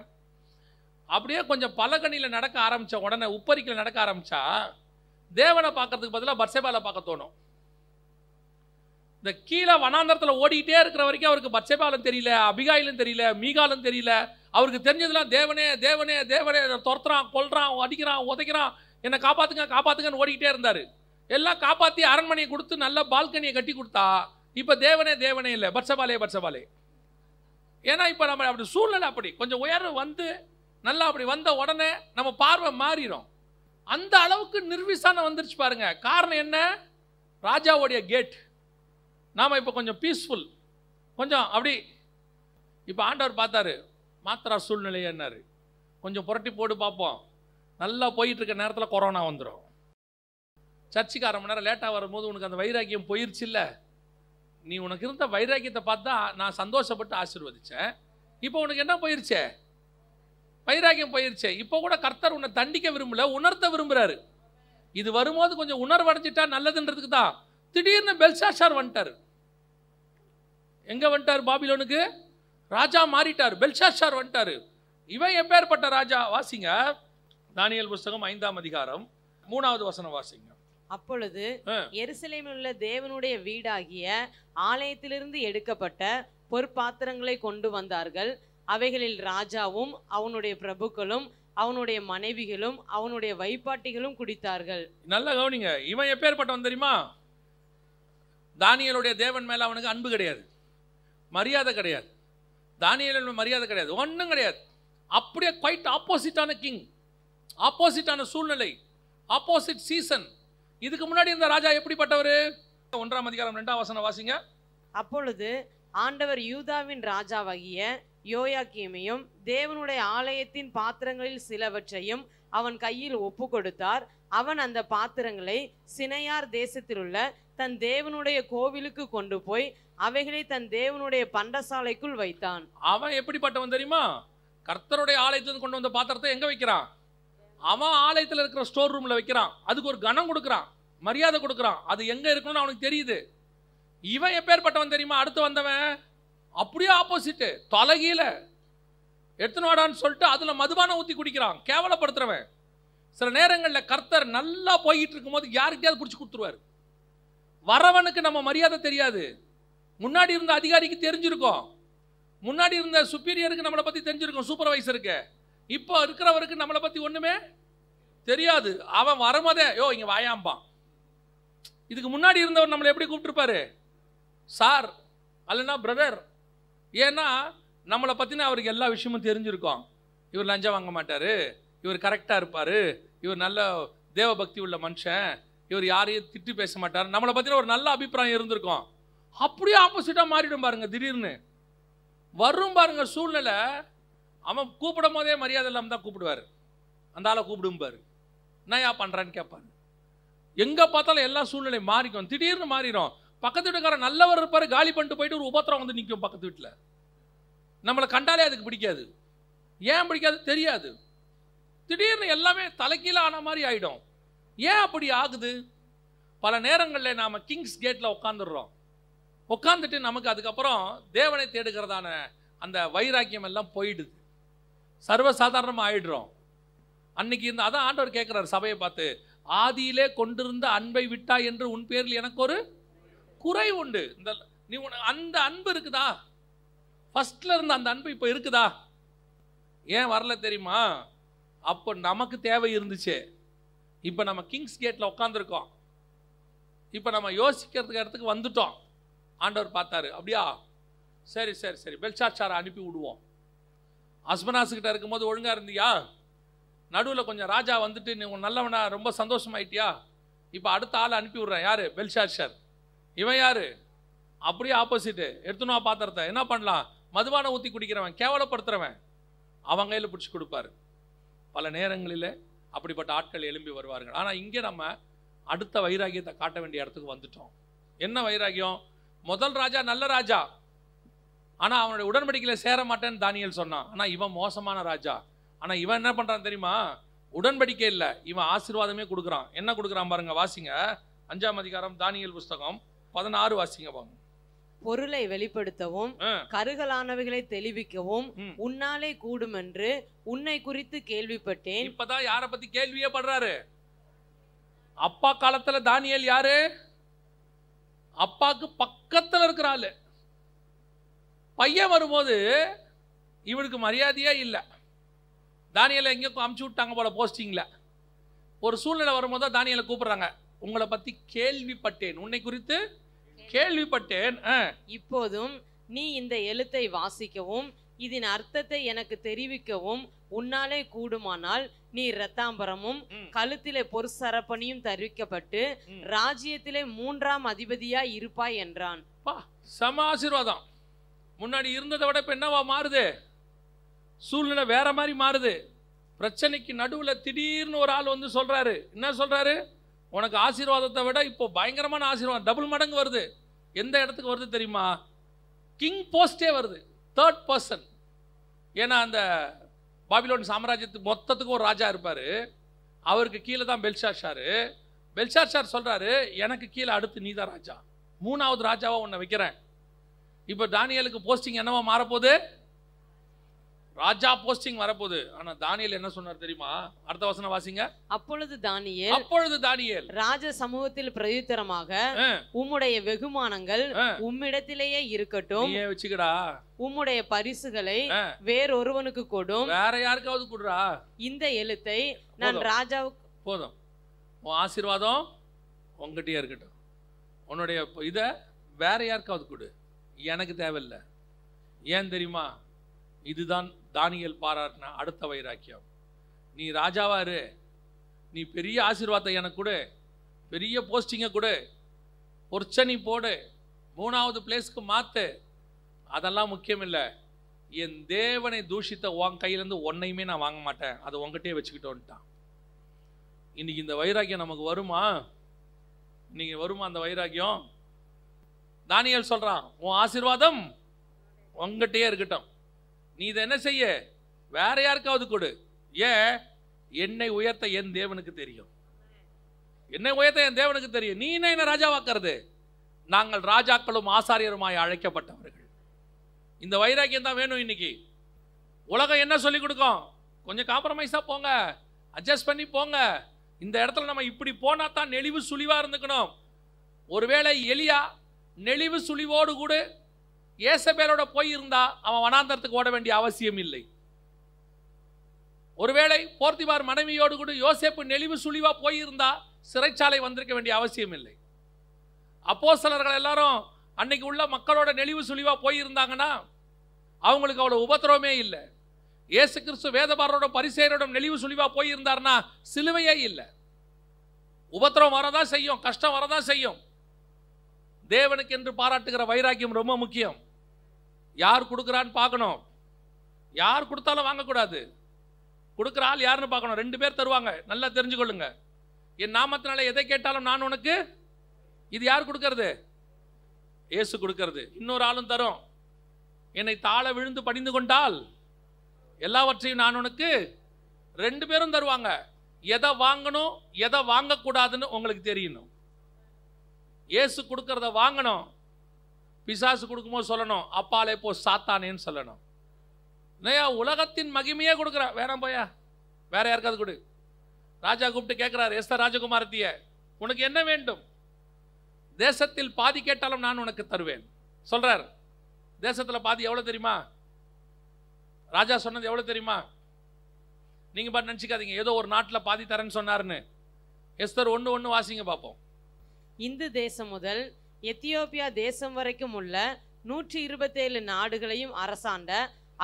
அப்படியே கொஞ்சம் பலகணியில் நடக்க ஆரம்பித்த உடனே உப்பரிக்கில் நடக்க ஆரம்பித்தா தேவனை பார்க்கறதுக்கு பதிலாக பர்சேபாவில் பார்க்க தோணும் இந்த கீழே வனாந்தரத்தில் ஓடிக்கிட்டே இருக்கிற வரைக்கும் அவருக்கு பர்சேபாலும் தெரியல அபிகாயிலும் தெரியல மீகாலும் தெரியல அவருக்கு தெரிஞ்சதெல்லாம் தேவனே தேவனே தேவனே துரத்துறான் கொல்றான் அடிக்கிறான் உதைக்கிறான் என்னை காப்பாத்துங்க காப்பாற்றுங்கன்னு ஓடிக்கிட்டே இருந்தார் எல்லாம் காப்பாற்றி அரண்மனையை கொடுத்து நல்ல பால்கனியை கட்டி கொடுத்தா இப்போ தேவனே தேவனே இல்லை பர்சபாலே பர்சபாலே ஏன்னா இப்போ நம்ம அப்படி சூழ்நிலை அப்படி கொஞ்சம் உயர்வு வந்து நல்லா அப்படி வந்த உடனே நம்ம பார்வை மாறிடும் அந்த அளவுக்கு நிர்விசான வந்துருச்சு பாருங்க காரணம் என்ன ராஜாவுடைய கேட் நாம் இப்போ கொஞ்சம் பீஸ்ஃபுல் கொஞ்சம் அப்படி இப்போ ஆண்டவர் பார்த்தாரு மாத்திரா சூழ்நிலை என்னார் கொஞ்சம் புரட்டி போட்டு பார்ப்போம் நல்லா போயிட்டுருக்க நேரத்தில் கொரோனா வந்துடும் சர்ச்சுக்கு அரை மணி நேரம் லேட்டாக வரும்போது உனக்கு அந்த வைராக்கியம் போயிருச்சு இல்லை நீ உனக்கு இருந்த வைராக்கியத்தை பார்த்தா நான் சந்தோஷப்பட்டு ஆசிர்வதித்தேன் இப்போ உனக்கு என்ன போயிருச்சே வைராகியம் போயிருச்சு இப்போ கூட கர்த்தர் உன்னை தண்டிக்க விரும்பல உணர்த்த விரும்புகிறாரு இது வரும்போது கொஞ்சம் உணர்வடைஞ்சிட்டா நல்லதுன்றதுக்கு தான் திடீர்னு பெல்சாஷார் வந்துட்டார் எங்கே வந்துட்டார் பாபிலோனுக்கு ராஜா மாறிட்டார் பெல்சாஷார் வந்துட்டார் இவன் எப்பேற்பட்ட ராஜா வாசிங்க தானியல் புஸ்தகம் ஐந்தாம் அதிகாரம் மூணாவது வசனம் வாசிங்க அப்பொழுது எருசலேமில் உள்ள தேவனுடைய வீடாகிய ஆலயத்திலிருந்து எடுக்கப்பட்ட பொற்பாத்திரங்களை கொண்டு வந்தார்கள் அவைகளில் ராஜாவும் அவனுடைய பிரபுக்களும் அவனுடைய மனைவிகளும் அவனுடைய வைப்பாட்டிகளும் குடித்தார்கள் நல்ல கவனிங்க இவன் எப்பேற்பட்டவன் தெரியுமா தானியலுடைய தேவன் மேலே அவனுக்கு அன்பு கிடையாது மரியாதை கிடையாது தானியல மரியாதை கிடையாது ஒன்றும் கிடையாது அப்படியே குவைட் ஆப்போசிட்டான கிங் ஆப்போசிட்டான சூழ்நிலை ஆப்போசிட் சீசன் இதுக்கு முன்னாடி இருந்த ராஜா எப்படிப்பட்டவர் ஒன்றாம் அதிகாரம் ரெண்டாம் வசனம் வாசிங்க அப்பொழுது ஆண்டவர் யூதாவின் ராஜாவாகிய யோயாக்கியமையும் தேவனுடைய ஆலயத்தின் பாத்திரங்களில் சிலவற்றையும் அவன் கையில் ஒப்பு கொடுத்தார் அவன் அந்த பாத்திரங்களை சினையார் தேசத்திலுள்ள தன் தேவனுடைய கோவிலுக்கு கொண்டு போய் அவைகளை தன் தேவனுடைய பண்டசாலைக்குள் வைத்தான் அவன் எப்படிப்பட்டவன் தெரியுமா கர்த்தருடைய ஆலயத்திலிருந்து கொண்டு வந்த பாத்திரத்தை எங்க வைக்கிறான் அவன் ஆலயத்தில் இருக்கிற ஸ்டோர் ரூம்ல வைக்கிறான் அதுக்கு ஒரு கனம் கொடுக்குறான் மரியாதை கொடுக்குறான் அது எங்க இருக்கணும்னு அவனுக்கு தெரியுது இவன் எப்பேற்பட்டவன் தெரியுமா அடுத்து வந்தவன் அப்படியே ஆப்போசிட்டு தொலகியில் எடுத்துன்னு வாடான்னு சொல்லிட்டு அதில் மதுபானம் ஊற்றி குடிக்கிறான் கேவலப்படுத்துகிறவன் சில நேரங்களில் கர்த்தர் நல்லா போய்கிட்டு இருக்கும்போது யாருக்கிட்டையாவது பிடிச்சி கொடுத்துருவார் வரவனுக்கு நம்ம மரியாதை தெரியாது முன்னாடி இருந்த அதிகாரிக்கு தெரிஞ்சிருக்கோம் முன்னாடி இருந்த சுப்பீரியருக்கு நம்மளை பற்றி தெரிஞ்சிருக்கோம் சூப்பர்வைசருக்கு இப்போ இருக்கிறவருக்கு நம்மளை பற்றி ஒன்றுமே தெரியாது அவன் வரும்போதே யோ இங்கே வாயாம்பான் இதுக்கு முன்னாடி இருந்தவர் நம்மளை எப்படி கூப்பிட்டுருப்பாரு சார் அல்லனா பிரதர் ஏன்னா நம்மளை பற்றின அவருக்கு எல்லா விஷயமும் தெரிஞ்சிருக்கோம் இவர் லஞ்சம் வாங்க மாட்டார் இவர் கரெக்டாக இருப்பார் இவர் நல்ல தேவபக்தி உள்ள மனுஷன் இவர் யாரையும் திட்டு பேச மாட்டார் நம்மளை பற்றின ஒரு நல்ல அபிப்பிராயம் இருந்திருக்கும் அப்படியே ஆப்போசிட்டாக மாறிடும் பாருங்க திடீர்னு வரும் பாருங்க சூழ்நிலை அவன் கூப்பிடும் போதே மரியாதை இல்லாமல் தான் கூப்பிடுவார் அந்த ஆளை கூப்பிடும்பார் நான் ஏன் பண்ணுறான்னு கேட்பாரு எங்கே பார்த்தாலும் எல்லா சூழ்நிலையும் மாறிக்கும் திடீர்னு மாறிடும் பக்கத்து வீட்டுக்கார நல்லவர் இருப்பார் காலி பண்ணிட்டு போயிட்டு ஒரு உபத்திரம் வந்து நிற்கும் பக்கத்து வீட்டில் நம்மளை கண்டாலே அதுக்கு பிடிக்காது ஏன் பிடிக்காது தெரியாது திடீர்னு எல்லாமே தலைக்கீழ ஆன மாதிரி ஆகிடும் ஏன் அப்படி ஆகுது பல நேரங்களில் நாம் கிங்ஸ் கேட்டில் உட்காந்துடுறோம் உட்காந்துட்டு நமக்கு அதுக்கப்புறம் தேவனை தேடுகிறதான அந்த வைராக்கியம் எல்லாம் போயிடுது சர்வசாதாரணமாக ஆயிடுறோம் அன்னைக்கு இருந்த அதான் ஆண்டவர் கேட்குறாரு சபையை பார்த்து ஆதியிலே கொண்டிருந்த அன்பை விட்டா என்று உன் பேரில் எனக்கு ஒரு குறை உண்டு இந்த நீ அந்த அன்பு இருக்குதா ஃபஸ்ட்டில் இருந்த அந்த அன்பு இப்போ இருக்குதா ஏன் வரல தெரியுமா அப்போ நமக்கு தேவை இருந்துச்சு இப்போ நம்ம கிங்ஸ் கேட்டில் உட்காந்துருக்கோம் இப்போ நம்ம யோசிக்கிறதுக்கு இடத்துக்கு வந்துட்டோம் ஆண்டவர் பார்த்தாரு அப்படியா சரி சரி சரி பெல்சாச்சாரை அனுப்பி விடுவோம் ஹஸ்பனாஸுக்கிட்ட இருக்கும்போது ஒழுங்காக இருந்தியா நடுவில் கொஞ்சம் ராஜா வந்துட்டு நீ உன் நல்லவனா ரொம்ப சந்தோஷமாயிட்டியா இப்போ அடுத்த ஆள் அனுப்பி விட்றேன் யார் பெல்ஷாஷர் இவன் யாரு அப்படியே ஆப்போசிட்டு எடுத்துனா பாத்திரத்தை என்ன பண்ணலாம் மதுவான ஊற்றி குடிக்கிறவன் கேவலப்படுத்துகிறவன் அவன் கையில் பிடிச்சி கொடுப்பாரு பல நேரங்களில் அப்படிப்பட்ட ஆட்கள் எழும்பி வருவார்கள் ஆனால் இங்கே நம்ம அடுத்த வைராகியத்தை காட்ட வேண்டிய இடத்துக்கு வந்துட்டோம் என்ன வைராகியம் முதல் ராஜா நல்ல ராஜா ஆனால் அவனுடைய உடன்படிக்கையில் சேர மாட்டேன்னு தானியல் சொன்னான் ஆனால் இவன் மோசமான ராஜா ஆனால் இவன் என்ன பண்ணுறான் தெரியுமா உடன்படிக்கை இல்லை இவன் ஆசீர்வாதமே கொடுக்குறான் என்ன கொடுக்குறான் பாருங்க வாசிங்க அஞ்சாம் அதிகாரம் தானியல் புஸ்தகம் பதினாறு வாசிங்க வாங்க பொருளை வெளிப்படுத்தவும் கருகலானவைகளை தெளிவிக்கவும் உன்னாலே கூடும் என்று உன்னை குறித்து கேள்விப்பட்டேன் இப்பதான் யார பத்தி கேள்வியே படுறாரு அப்பா காலத்துல தானியல் யாரு அப்பாக்கு பக்கத்துல இருக்கிற ஆளு பையன் வரும்போது இவனுக்கு மரியாதையே இல்லை தானியலை எங்கேயும் அமுச்சு விட்டாங்க போல போஸ்டிங்ல ஒரு சூழ்நிலை வரும்போது தான் தானியலை உங்களை பத்தி கேள்விப்பட்டேன் உன்னை குறித்து கேள்விப்பட்டேன் இப்போதும் நீ இந்த எழுத்தை வாசிக்கவும் இதன் அர்த்தத்தை எனக்கு தெரிவிக்கவும் உன்னாலே கூடுமானால் நீ ரத்தாம்பரமும் கழுத்திலே பொற்சரப்பணியும் தெரிவிக்கப்பட்டு ராஜ்யத்திலே மூன்றாம் அதிபதியா இருப்பாய் என்றான் சம ஆசீர்வாதம் முன்னாடி இருந்ததை விட இப்போ என்னவா மாறுது சூழ்நிலை வேற மாதிரி மாறுது பிரச்சனைக்கு நடுவுல திடீர்னு ஒரு ஆள் வந்து சொல்றாரு என்ன சொல்றாரு உனக்கு ஆசீர்வாதத்தை விட இப்போ பயங்கரமான ஆசீர்வாதம் டபுள் மடங்கு வருது எந்த இடத்துக்கு வருது தெரியுமா கிங் போஸ்டே வருது தேர்ட் பர்சன் ஏன்னா அந்த பாபிலோன் சாம்ராஜ்யத்துக்கு மொத்தத்துக்கும் ஒரு ராஜா இருப்பார் அவருக்கு கீழே தான் பெல்ஷார் ஷாரு பெல்ஷார் ஷார் சொல்கிறாரு எனக்கு கீழே அடுத்து நீ தான் ராஜா மூணாவது ராஜாவாக உன்னை வைக்கிறேன் இப்போ தானியலுக்கு போஸ்டிங் என்னவோ மாறப்போகுது ராஜா போஸ்டிங் வரப்போகுது ஆனா தானியல் என்ன சொன்னார் தெரியுமா அடுத்த வசனம் வாசிங்க அப்பொழுது தானியல் அப்பொழுது தானியல் ராஜ சமூகத்தில் பிரதித்தரமாக உம்முடைய வெகுமானங்கள் உம்மிடத்திலேயே இருக்கட்டும் நீ வச்சுக்கடா உம்முடைய பரிசுகளை வேற ஒருவனுக்கு கொடும் வேற யாருக்காவது கொடுறா இந்த எழுத்தை நான் ராஜாவுக்கு போதும் உன் ஆசீர்வாதம் உங்ககிட்டயே இருக்கட்டும் உன்னுடைய இதை வேற யாருக்காவது கொடு எனக்கு தேவையில்லை ஏன் தெரியுமா இதுதான் தானியல் பாராட்டின அடுத்த வைராக்கியம் நீ ராஜாவாரு நீ பெரிய ஆசீர்வாதத்தை எனக்கு கொடு பெரிய போஸ்டிங்கை கொடு பொர்ச்சனி போடு மூணாவது பிளேஸ்க்கு மாற்று அதெல்லாம் முக்கியம் இல்லை என் தேவனை தூஷித்த உன் கையிலேருந்து ஒன்றையுமே நான் வாங்க மாட்டேன் அதை உங்ககிட்டயே வச்சுக்கிட்டோன்ட்டான் இன்றைக்கி இந்த வைராக்கியம் நமக்கு வருமா இன்றைக்கி வருமா அந்த வைராக்கியம் தானியல் சொல்கிறான் உன் ஆசீர்வாதம் உங்ககிட்டயே இருக்கட்டும் நீ இதை என்ன செய்ய வேற யாருக்காவது கொடு ஏன் என்னை உயர்த்த என் தேவனுக்கு தெரியும் என்னை உயர்த்த என் தேவனுக்கு தெரியும் நீ என்ன என்ன ராஜாவாக்குறது நாங்கள் ராஜாக்களும் ஆசாரியருமாய் அழைக்கப்பட்டவர்கள் இந்த வைராக்கியம் தான் வேணும் இன்னைக்கு உலகம் என்ன சொல்லிக் கொடுக்கும் கொஞ்சம் காம்ப்ரமைஸாக போங்க அட்ஜஸ்ட் பண்ணி போங்க இந்த இடத்துல நம்ம இப்படி போனால் தான் நெளிவு சுழிவாக இருந்துக்கணும் ஒருவேளை எளியா நெளிவு சுழிவோடு கூட ஏசபேலோட இருந்தா அவன் வனாந்தரத்துக்கு ஓட வேண்டிய அவசியம் இல்லை ஒருவேளை போர்த்திபார் மனைவியோடு கூட யோசேப்பு நெளிவு சுழிவா போயிருந்தா சிறைச்சாலை வந்திருக்க வேண்டிய அவசியம் இல்லை அப்போ சிலர்கள் எல்லாரும் அன்னைக்கு உள்ள மக்களோட நெளிவு சுழிவா போயிருந்தாங்கன்னா அவங்களுக்கு அவ்வளோ உபத்திரவமே இல்லை ஏசு கிறிஸ்து வேதபாரரோட பரிசேரோட நெளிவு சுழிவா போயிருந்தாருன்னா சிலுவையே இல்லை உபத்திரம் வரதான் செய்யும் கஷ்டம் வரதான் செய்யும் தேவனுக்கு என்று பாராட்டுகிற வைராக்கியம் ரொம்ப முக்கியம் யார் கொடுக்குறான்னு பார்க்கணும் யார் கொடுத்தாலும் வாங்கக்கூடாது கொடுக்குற ஆள் யாருன்னு பார்க்கணும் ரெண்டு பேர் தருவாங்க நல்லா தெரிஞ்சுக்கொள்ளுங்க என் நாமத்தினால எதை கேட்டாலும் நான் உனக்கு இது யார் கொடுக்கறது ஏசு கொடுக்கறது இன்னொரு ஆளும் தரும் என்னை தாழ விழுந்து பணிந்து கொண்டால் எல்லாவற்றையும் நான் உனக்கு ரெண்டு பேரும் தருவாங்க எதை வாங்கணும் எதை வாங்கக்கூடாதுன்னு உங்களுக்கு தெரியணும் ஏசு கொடுக்கறத வாங்கணும் பிசாசு கொடுக்கும்போது சொல்லணும் அப்பாலே போ சாத்தானேன்னு சொல்லணும் இல்லையா உலகத்தின் மகிமையே கொடுக்குறா வேணாம் போயா வேற யாருக்காவது கொடு ராஜா கூப்பிட்டு கேட்குறாரு எஸ்த ராஜகுமாரத்திய உனக்கு என்ன வேண்டும் தேசத்தில் பாதி கேட்டாலும் நான் உனக்கு தருவேன் சொல்கிறார் தேசத்தில் பாதி எவ்வளோ தெரியுமா ராஜா சொன்னது எவ்வளோ தெரியுமா நீங்கள் பாட்டு நினச்சிக்காதீங்க ஏதோ ஒரு நாட்டில் பாதி தரேன்னு சொன்னார்னு எஸ்தர் ஒன்று ஒன்று வாசிங்க பார்ப்போம் இந்து தேசம் முதல் எத்தியோப்பியா தேசம் வரைக்கும் உள்ள நூற்றி இருபத்தேழு நாடுகளையும் அரசாண்ட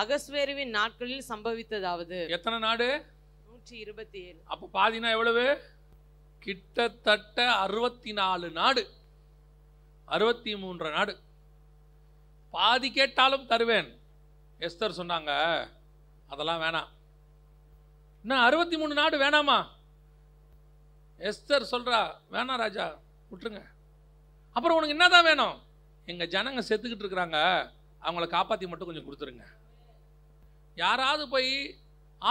அகஸ்வேருவின் நாட்களில் சம்பவித்ததாவது எத்தனை நாடு நூற்றி இருபத்தி ஏழு அப்போ பாதினா எவ்வளவு கிட்டத்தட்ட அறுபத்தி நாலு நாடு அறுபத்தி மூன்று நாடு பாதி கேட்டாலும் தருவேன் எஸ்தர் சொன்னாங்க அதெல்லாம் வேணாம் என்ன அறுபத்தி மூணு நாடு வேணாமா எஸ்தர் சொல்கிறா வேணாம் ராஜா விட்டுருங்க அப்புறம் உனக்கு என்ன தான் வேணும் எங்கள் ஜனங்க செத்துக்கிட்டு இருக்கிறாங்க அவங்கள காப்பாற்றி மட்டும் கொஞ்சம் கொடுத்துருங்க யாராவது போய்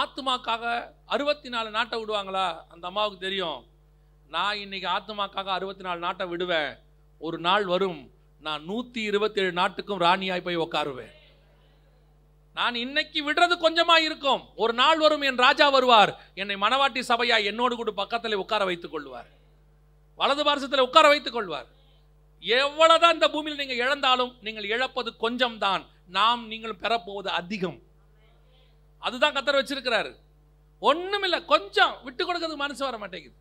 ஆத்துமாக்காக அறுபத்தி நாலு நாட்டை விடுவாங்களா அந்த அம்மாவுக்கு தெரியும் நான் இன்னைக்கு ஆத்துமாக்காக அறுபத்தி நாலு நாட்டை விடுவேன் ஒரு நாள் வரும் நான் நூற்றி இருபத்தேழு நாட்டுக்கும் ராணியாய் போய் உக்காருவேன் நான் இன்னைக்கு விடுறது கொஞ்சமா இருக்கும் ஒரு நாள் வரும் என் ராஜா வருவார் என்னை மணவாட்டி சபையா என்னோடு கூட பக்கத்தில் உட்கார வைத்துக் கொள்வார் வலது பாரசத்தில் உட்கார வைத்துக் கொள்வார் எவ்வளவுதான் இந்த பூமியில் நீங்கள் இழந்தாலும் நீங்கள் இழப்பது கொஞ்சம் தான் நாம் நீங்கள் பெறப்போவது அதிகம் அதுதான் கத்தர் வச்சிருக்கிறாரு ஒன்றும் இல்லை கொஞ்சம் விட்டு கொடுக்கறது மனசு வர மாட்டேங்குது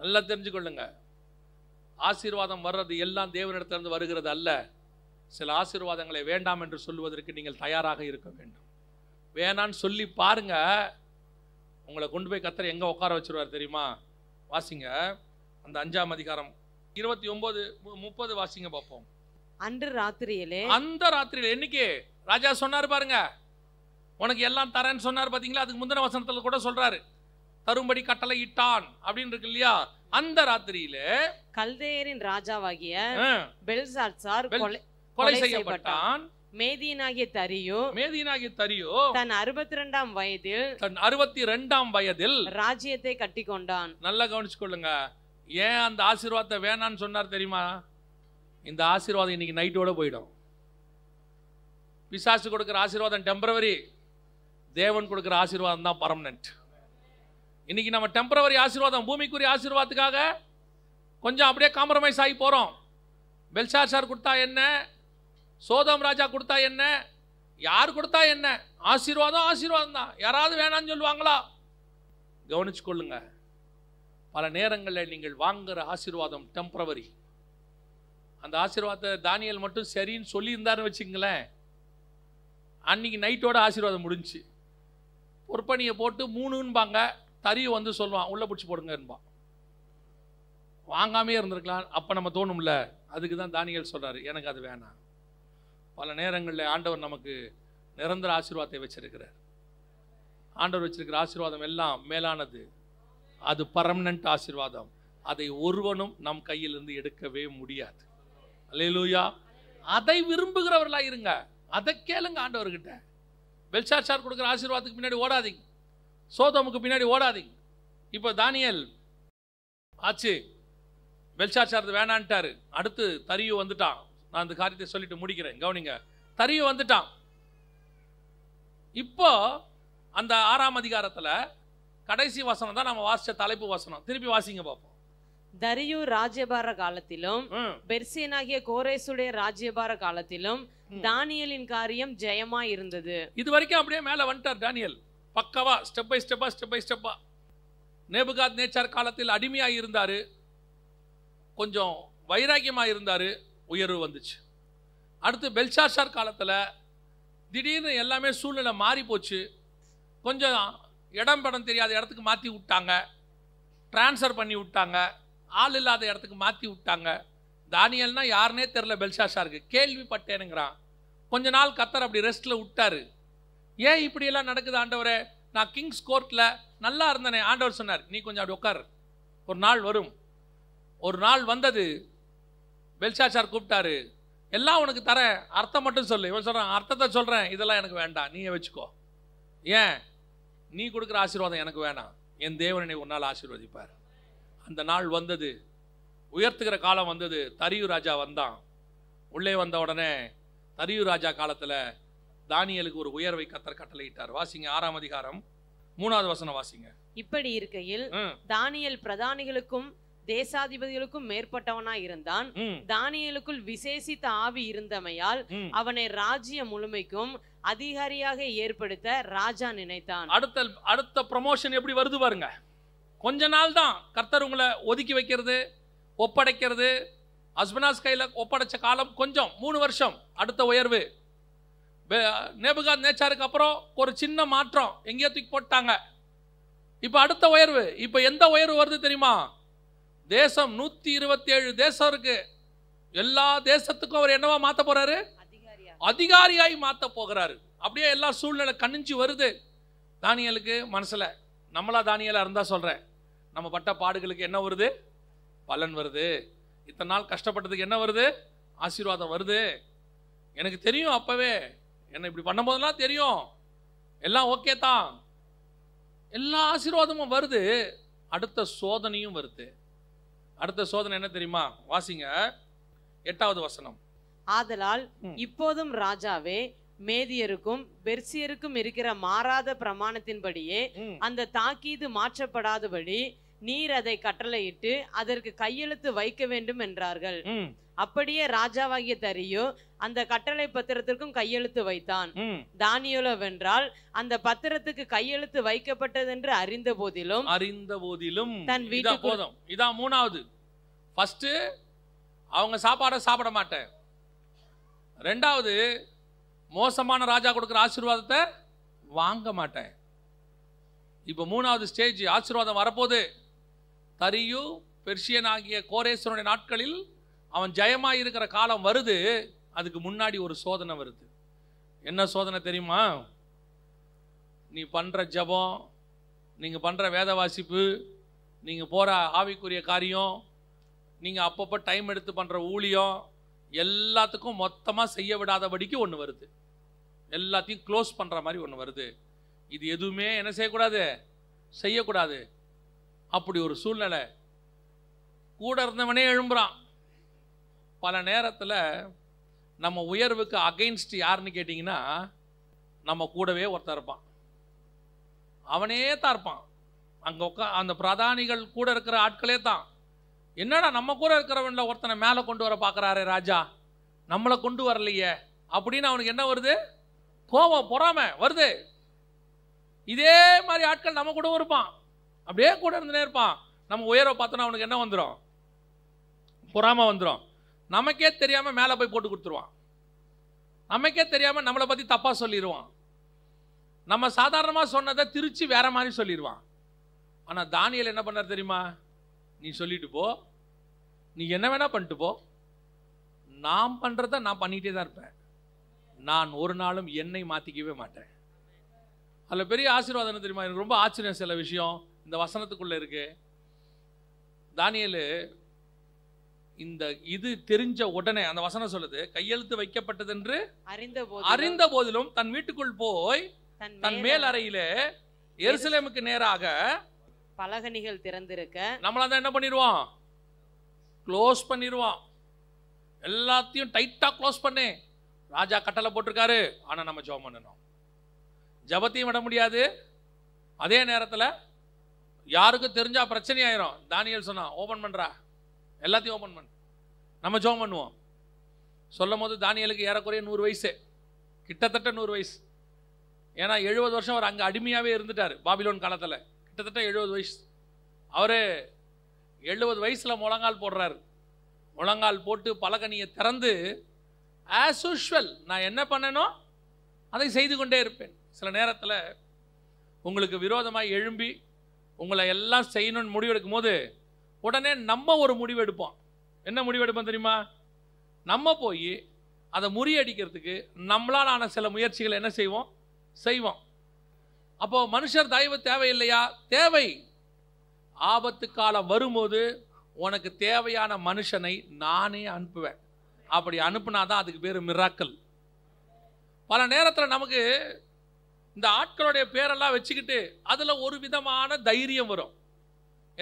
நல்லா தெரிஞ்சுக்கொள்ளுங்க ஆசீர்வாதம் வர்றது எல்லாம் தேவனிடத்திலிருந்து வருகிறது அல்ல சில ஆசீர்வாதங்களை வேண்டாம் என்று சொல்லுவதற்கு நீங்கள் தயாராக இருக்க வேண்டும் வேணான்னு சொல்லி பாருங்க உங்களை கொண்டு போய் கத்தரை எங்கே உட்கார வச்சிருவார் தெரியுமா வாசிங்க அந்த அஞ்சாம் அதிகாரம் இருபத்தி ஒன்பது முப்பது வாசிங்க பார்ப்போம் அன்று ராத்திரியிலே அந்த ராத்திரியில என்னைக்கு ராஜா சொன்னாரு பாருங்க உனக்கு எல்லாம் தரேன்னு சொன்னார் பாத்தீங்களா அதுக்கு முந்தின வசனத்தில் கூட சொல்றாரு தரும்படி கட்டளை இட்டான் அப்படின்னு இருக்கு இல்லையா அந்த ராத்திரியில கல்தேயரின் ராஜாவாகிய பெல்சாட்சார் கொலை செய்யப்பட்டான் மேதியனாகிய தரியோ மேதியனாகிய தரியோ தன் அறுபத்தி ரெண்டாம் வயதில் தன் அறுபத்தி ரெண்டாம் வயதில் ராஜ்யத்தை கட்டி கொண்டான் நல்லா கவனிச்சு கொள்ளுங்க ஏன் அந்த ஆசீர்வாதத்தை வேணான்னு சொன்னார் தெரியுமா இந்த ஆசீர்வாதம் இன்னைக்கு நைட்டோடு போயிடும் பிசாசு கொடுக்குற ஆசீர்வாதம் டெம்பரவரி தேவன் கொடுக்குற ஆசீர்வாதம் தான் பர்மனெண்ட் இன்னைக்கு நம்ம டெம்பரவரி ஆசீர்வாதம் பூமிக்குரிய ஆசீர்வாதத்துக்காக கொஞ்சம் அப்படியே காம்ப்ரமைஸ் ஆகி போகிறோம் பெல்ஷார் சார் கொடுத்தா என்ன சோதம் ராஜா கொடுத்தா என்ன யார் கொடுத்தா என்ன ஆசீர்வாதம் ஆசீர்வாதம் தான் யாராவது வேணான்னு சொல்லுவாங்களா கவனிச்சு கொள்ளுங்கள் பல நேரங்களில் நீங்கள் வாங்குகிற ஆசீர்வாதம் டெம்பரவரி அந்த ஆசீர்வாதத்தை தானியல் மட்டும் சரின்னு சொல்லியிருந்தாருன்னு வச்சுங்களேன் அன்றைக்கி நைட்டோட ஆசீர்வாதம் முடிஞ்சு பொற்பணியை போட்டு மூணுன்பாங்க தறியை வந்து சொல்லுவான் உள்ளே பிடிச்சி போடுங்கன்பான் வாங்காமே இருந்திருக்கலாம் அப்போ நம்ம தோணும்ல அதுக்கு தான் தானியல் சொல்கிறார் எனக்கு அது வேணாம் பல நேரங்களில் ஆண்டவர் நமக்கு நிரந்தர ஆசீர்வாதத்தை வச்சிருக்கிறார் ஆண்டவர் வச்சிருக்கிற ஆசீர்வாதம் எல்லாம் மேலானது அது பர்மனண்ட் ஆசிர்வாதம் அதை ஒருவனும் நம் கையிலிருந்து எடுக்கவே முடியாது அல்லையிலூயா அதை விரும்புகிறவர்களாக இருங்க அதை கேளுங்க ஆண்டவர்கிட்ட பெல்சார் சார் கொடுக்குற ஆசீர்வாதத்துக்கு பின்னாடி ஓடாதீங்க சோதமுக்கு பின்னாடி ஓடாதீங்க இப்போ தானியல் ஆச்சு பெல்ஷா சார் வேணான்ட்டாரு அடுத்து தரியு வந்துட்டான் நான் அந்த காரியத்தை சொல்லிட்டு முடிக்கிறேன் கவனிங்க தரியு வந்துட்டான் இப்போ அந்த ஆறாம் அதிகாரத்தில் கடைசி வசனம் தான் நம்ம வாசிச்ச தலைப்பு வசனம் திருப்பி வாசிங்க பார்ப்போம் தரியு ராஜ்யபார காலத்திலும் பெர்சியனாகிய கோரேசுடைய ராஜ்யபார காலத்திலும் தானியலின் காரியம் ஜெயமா இருந்தது இது வரைக்கும் அப்படியே மேல வந்துட்டார் டானியல் பக்கவா ஸ்டெப் பை ஸ்டெப்பா ஸ்டெப் பை ஸ்டெப்பா நேபுகாத் நேச்சார் காலத்தில் அடிமையாக இருந்தார் கொஞ்சம் வைராக்கியமாக இருந்தார் உயர்வு வந்துச்சு அடுத்து பெல்ஷாஷார் காலத்தில் திடீர்னு எல்லாமே சூழ்நிலை மாறி போச்சு கொஞ்சம் இடம் படம் தெரியாத இடத்துக்கு மாற்றி விட்டாங்க டிரான்ஸ்ஃபர் பண்ணி விட்டாங்க ஆள் இல்லாத இடத்துக்கு மாற்றி விட்டாங்க தானியல்னால் யாருன்னே தெரில பெல்ஷாஷாருக்கு கேள்விப்பட்டேனுங்கிறான் கொஞ்ச நாள் கத்தர் அப்படி ரெஸ்ட்டில் விட்டார் ஏன் இப்படியெல்லாம் நடக்குது ஆண்டவரே நான் கிங்ஸ் கோர்ட்டில் நல்லா இருந்தனே ஆண்டவர் சொன்னார் நீ கொஞ்சம் அப்படி உட்கார் ஒரு நாள் வரும் ஒரு நாள் வந்தது பெல்ஷாஷார் கூப்பிட்டாரு எல்லாம் உனக்கு தரேன் அர்த்தம் மட்டும் சொல்லு இவன் சொல்கிறான் அர்த்தத்தை சொல்கிறேன் இதெல்லாம் எனக்கு வேண்டாம் நீயே வச்சுக்கோ ஏன் நீ கொடுக்குற ஆசீர்வாதம் எனக்கு வேணாம் என் தேவனை ஒரு நாள் ஆசீர்வதிப்பார் அந்த நாள் வந்தது உயர்த்துகிற காலம் வந்தது தரியு ராஜா வந்தான் உள்ளே வந்த உடனே தரியு ராஜா காலத்தில் தானியலுக்கு ஒரு உயர்வை கத்தர் கட்டளையிட்டார் வாசிங்க ஆறாம் அதிகாரம் மூணாவது வசனம் வாசிங்க இப்படி இருக்கையில் தானியல் பிரதானிகளுக்கும் தேசாதிபதிகளுக்கும் மேற்பட்டவனா இருந்தான் தானியலுக்குள் விசேஷித்த ஆவி இருந்தமையால் அவனை ராஜ்யம் முழுமைக்கும் அதிகாரியாக ஏற்படுத்த ராஜா நினைத்தான் அடுத்த அடுத்த ப்ரமோஷன் எப்படி வருது பாருங்க கொஞ்ச நாள் தான் கர்த்தர் உங்களை ஒதுக்கி வைக்கிறது ஒப்படைக்கிறது அஸ்பனாஸ் கையில் ஒப்படைச்ச காலம் கொஞ்சம் மூணு வருஷம் அடுத்த உயர்வு நேபுகாத் நேச்சாருக்கு அப்புறம் ஒரு சின்ன மாற்றம் எங்கேயோ தூக்கி போட்டாங்க இப்போ அடுத்த உயர்வு இப்போ எந்த உயர்வு வருது தெரியுமா தேசம் நூற்றி இருபத்தேழு தேசம் இருக்கு எல்லா தேசத்துக்கும் அவர் என்னவா மாத்த போறாரு அதிகாரியாய் மாத்த போகிறாரு அப்படியே எல்லா சூழ்நிலை கணிஞ்சு வருது தானியலுக்கு மனசில் நம்மளா தானியலாக இருந்தால் சொல்கிறேன் நம்ம பட்ட பாடுகளுக்கு என்ன வருது பலன் வருது இத்தனை நாள் கஷ்டப்பட்டதுக்கு என்ன வருது ஆசீர்வாதம் வருது எனக்கு தெரியும் அப்போவே என்ன இப்படி பண்ணும் போதெல்லாம் தெரியும் எல்லாம் ஓகே தான் எல்லா ஆசீர்வாதமும் வருது அடுத்த சோதனையும் வருது அடுத்த சோதனை என்ன தெரியுமா வாசிங்க எட்டாவது வசனம் ஆதலால் இப்போதும் ராஜாவே மேதியருக்கும் பெர்சியருக்கும் இருக்கிற மாறாத பிரமாணத்தின்படியே அந்த தாக்கீது மாற்றப்படாதபடி நீர் அதை கட்டளையிட்டு அதற்கு கையெழுத்து வைக்க வேண்டும் என்றார்கள் அப்படியே ராஜாவாகிய தரியோ அந்த கட்டளை பத்திரத்திற்கும் கையெழுத்து வைத்தான் தானியல வென்றால் அந்த பத்திரத்துக்கு கையெழுத்து வைக்கப்பட்டது என்று அறிந்த போதிலும் அறிந்த போதிலும் தன் வீட்டு போதும் இதான் மூணாவது ஃபர்ஸ்ட் அவங்க சாப்பாடை சாப்பிட மாட்டேன் ரெண்டாவது மோசமான ராஜா கொடுக்குற ஆசீர்வாதத்தை வாங்க மாட்டேன் இப்போ மூணாவது ஸ்டேஜ் ஆசீர்வாதம் வரப்போது தரியு பெர்ஷியன் ஆகிய கோரேஸ்வரனுடைய நாட்களில் அவன் ஜெயமாக இருக்கிற காலம் வருது அதுக்கு முன்னாடி ஒரு சோதனை வருது என்ன சோதனை தெரியுமா நீ பண்ணுற ஜபம் நீங்கள் பண்ணுற வேத வாசிப்பு நீங்கள் போகிற ஆவிக்குரிய காரியம் நீங்கள் அப்பப்போ டைம் எடுத்து பண்ணுற ஊழியம் எல்லாத்துக்கும் மொத்தமாக செய்ய விடாதபடிக்கு ஒன்று வருது எல்லாத்தையும் க்ளோஸ் பண்ணுற மாதிரி ஒன்று வருது இது எதுவுமே என்ன செய்யக்கூடாது செய்யக்கூடாது அப்படி ஒரு சூழ்நிலை கூட இருந்தவனே எழும்புறான் பல நேரத்தில் நம்ம உயர்வுக்கு அகெயின்ஸ்ட் யாருன்னு கேட்டிங்கன்னா நம்ம கூடவே ஒருத்தர் இருப்பான் அவனே தான் இருப்பான் அங்கே உட்கா அந்த பிரதானிகள் கூட இருக்கிற ஆட்களே தான் என்னடா நம்ம கூட இருக்கிறவனில் ஒருத்தனை மேலே கொண்டு வர பார்க்குறாரு ராஜா நம்மளை கொண்டு வரலையே அப்படின்னு அவனுக்கு என்ன வருது கோவம் பொறாம வருது இதே மாதிரி ஆட்கள் நம்ம கூட இருப்பான் அப்படியே கூட இருந்துனே இருப்பான் நம்ம உயர்வை பார்த்தோன்னா அவனுக்கு என்ன வந்துடும் பொறாமல் வந்துடும் நமக்கே தெரியாமல் மேலே போய் போட்டு கொடுத்துருவான் நமக்கே தெரியாமல் நம்மளை பற்றி தப்பாக சொல்லிடுவான் நம்ம சாதாரணமாக சொன்னதை திருச்சி வேற மாதிரி சொல்லிடுவான் ஆனால் தானியல் என்ன பண்ணார் தெரியுமா நீ சொல்லிட்டு போ நீ என்ன வேணா பண்ணிட்டு போ நான் பண்ணுறத நான் பண்ணிகிட்டே தான் இருப்பேன் நான் ஒரு நாளும் என்னை மாற்றிக்கவே மாட்டேன் அதில் பெரிய ஆசீர்வாதம் தெரியுமா எனக்கு ரொம்ப ஆச்சரியம் சில விஷயம் இந்த வசனத்துக்குள்ளே இருக்குது தானியல் இந்த இது தெரிஞ்ச உடனே அந்த வசனம் சொல்லுது கையெழுத்து வைக்கப்பட்டது அறிந்த அறிந்த போதிலும் தன் வீட்டுக்குள் போய் தன் மேல் அறையில எருசலேமுக்கு நேராக பலகணிகள் திறந்திருக்க நம்மளால என்ன பண்ணிருவோம் க்ளோஸ் பண்ணிடுவோம் எல்லாத்தையும் டைட்டா க்ளோஸ் பண்ணு ராஜா கட்டளை போட்டிருக்காரு ஆனா நம்ம ஜோம் பண்ணணும் ஜபத்தையும் விட முடியாது அதே நேரத்தில் யாருக்கும் தெரிஞ்சா பிரச்சனை ஆயிரும் தானியல் சொன்னா ஓபன் பண்ணுறா எல்லாத்தையும் ஓப்பன் பண்ணு நம்ம ஜோம் பண்ணுவோம் சொல்லும் போது தானியலுக்கு ஏறக்குறைய நூறு வயசு கிட்டத்தட்ட நூறு வயசு ஏன்னா எழுபது வருஷம் அவர் அங்கே அடிமையாகவே இருந்துட்டார் பாபிலோன் காலத்தில் கிட்டத்தட்ட எழுபது வயசு அவர் எழுபது வயசில் முழங்கால் போடுறாரு முழங்கால் போட்டு பலகனியை திறந்து ஆஸ் யூஷுவல் நான் என்ன பண்ணனோ அதை செய்து கொண்டே இருப்பேன் சில நேரத்தில் உங்களுக்கு விரோதமாக எழும்பி உங்களை எல்லாம் செய்யணும்னு முடிவெடுக்கும் போது உடனே நம்ம ஒரு முடிவு எடுப்போம் என்ன முடிவு எடுப்போம் தெரியுமா நம்ம போய் அதை முறியடிக்கிறதுக்கு நம்மளால் ஆன சில முயற்சிகளை என்ன செய்வோம் செய்வோம் அப்போது மனுஷர் தயவு தேவையில்லையா தேவை ஆபத்து காலம் வரும்போது உனக்கு தேவையான மனுஷனை நானே அனுப்புவேன் அப்படி அனுப்புனா தான் அதுக்கு பேர் மிராக்கல் பல நேரத்தில் நமக்கு இந்த ஆட்களுடைய பேரெல்லாம் வச்சுக்கிட்டு அதில் ஒரு விதமான தைரியம் வரும்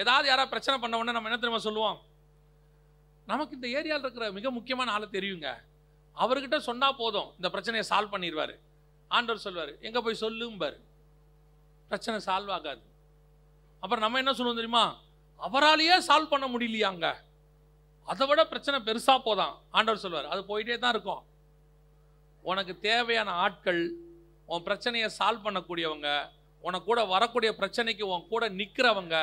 ஏதாவது யாராவது பிரச்சனை பண்ண உடனே நம்ம என்ன திரும்ப சொல்லுவோம் நமக்கு இந்த ஏரியாவில் இருக்கிற மிக முக்கியமான ஆளை தெரியுங்க அவர்கிட்ட சொன்னால் போதும் இந்த பிரச்சனையை சால்வ் பண்ணிடுவார் ஆண்டவர் சொல்வார் எங்கே போய் சொல்லும்பார் பிரச்சனை சால்வ் ஆகாது அப்புறம் நம்ம என்ன சொல்லுவோம் தெரியுமா அவராலேயே சால்வ் பண்ண முடியலையாங்க அதை விட பிரச்சனை பெருசாக போதான் ஆண்டவர் சொல்வார் அது போயிட்டே தான் இருக்கும் உனக்கு தேவையான ஆட்கள் உன் பிரச்சனையை சால்வ் பண்ணக்கூடியவங்க உனக்கு கூட வரக்கூடிய பிரச்சனைக்கு உன் கூட நிற்கிறவங்க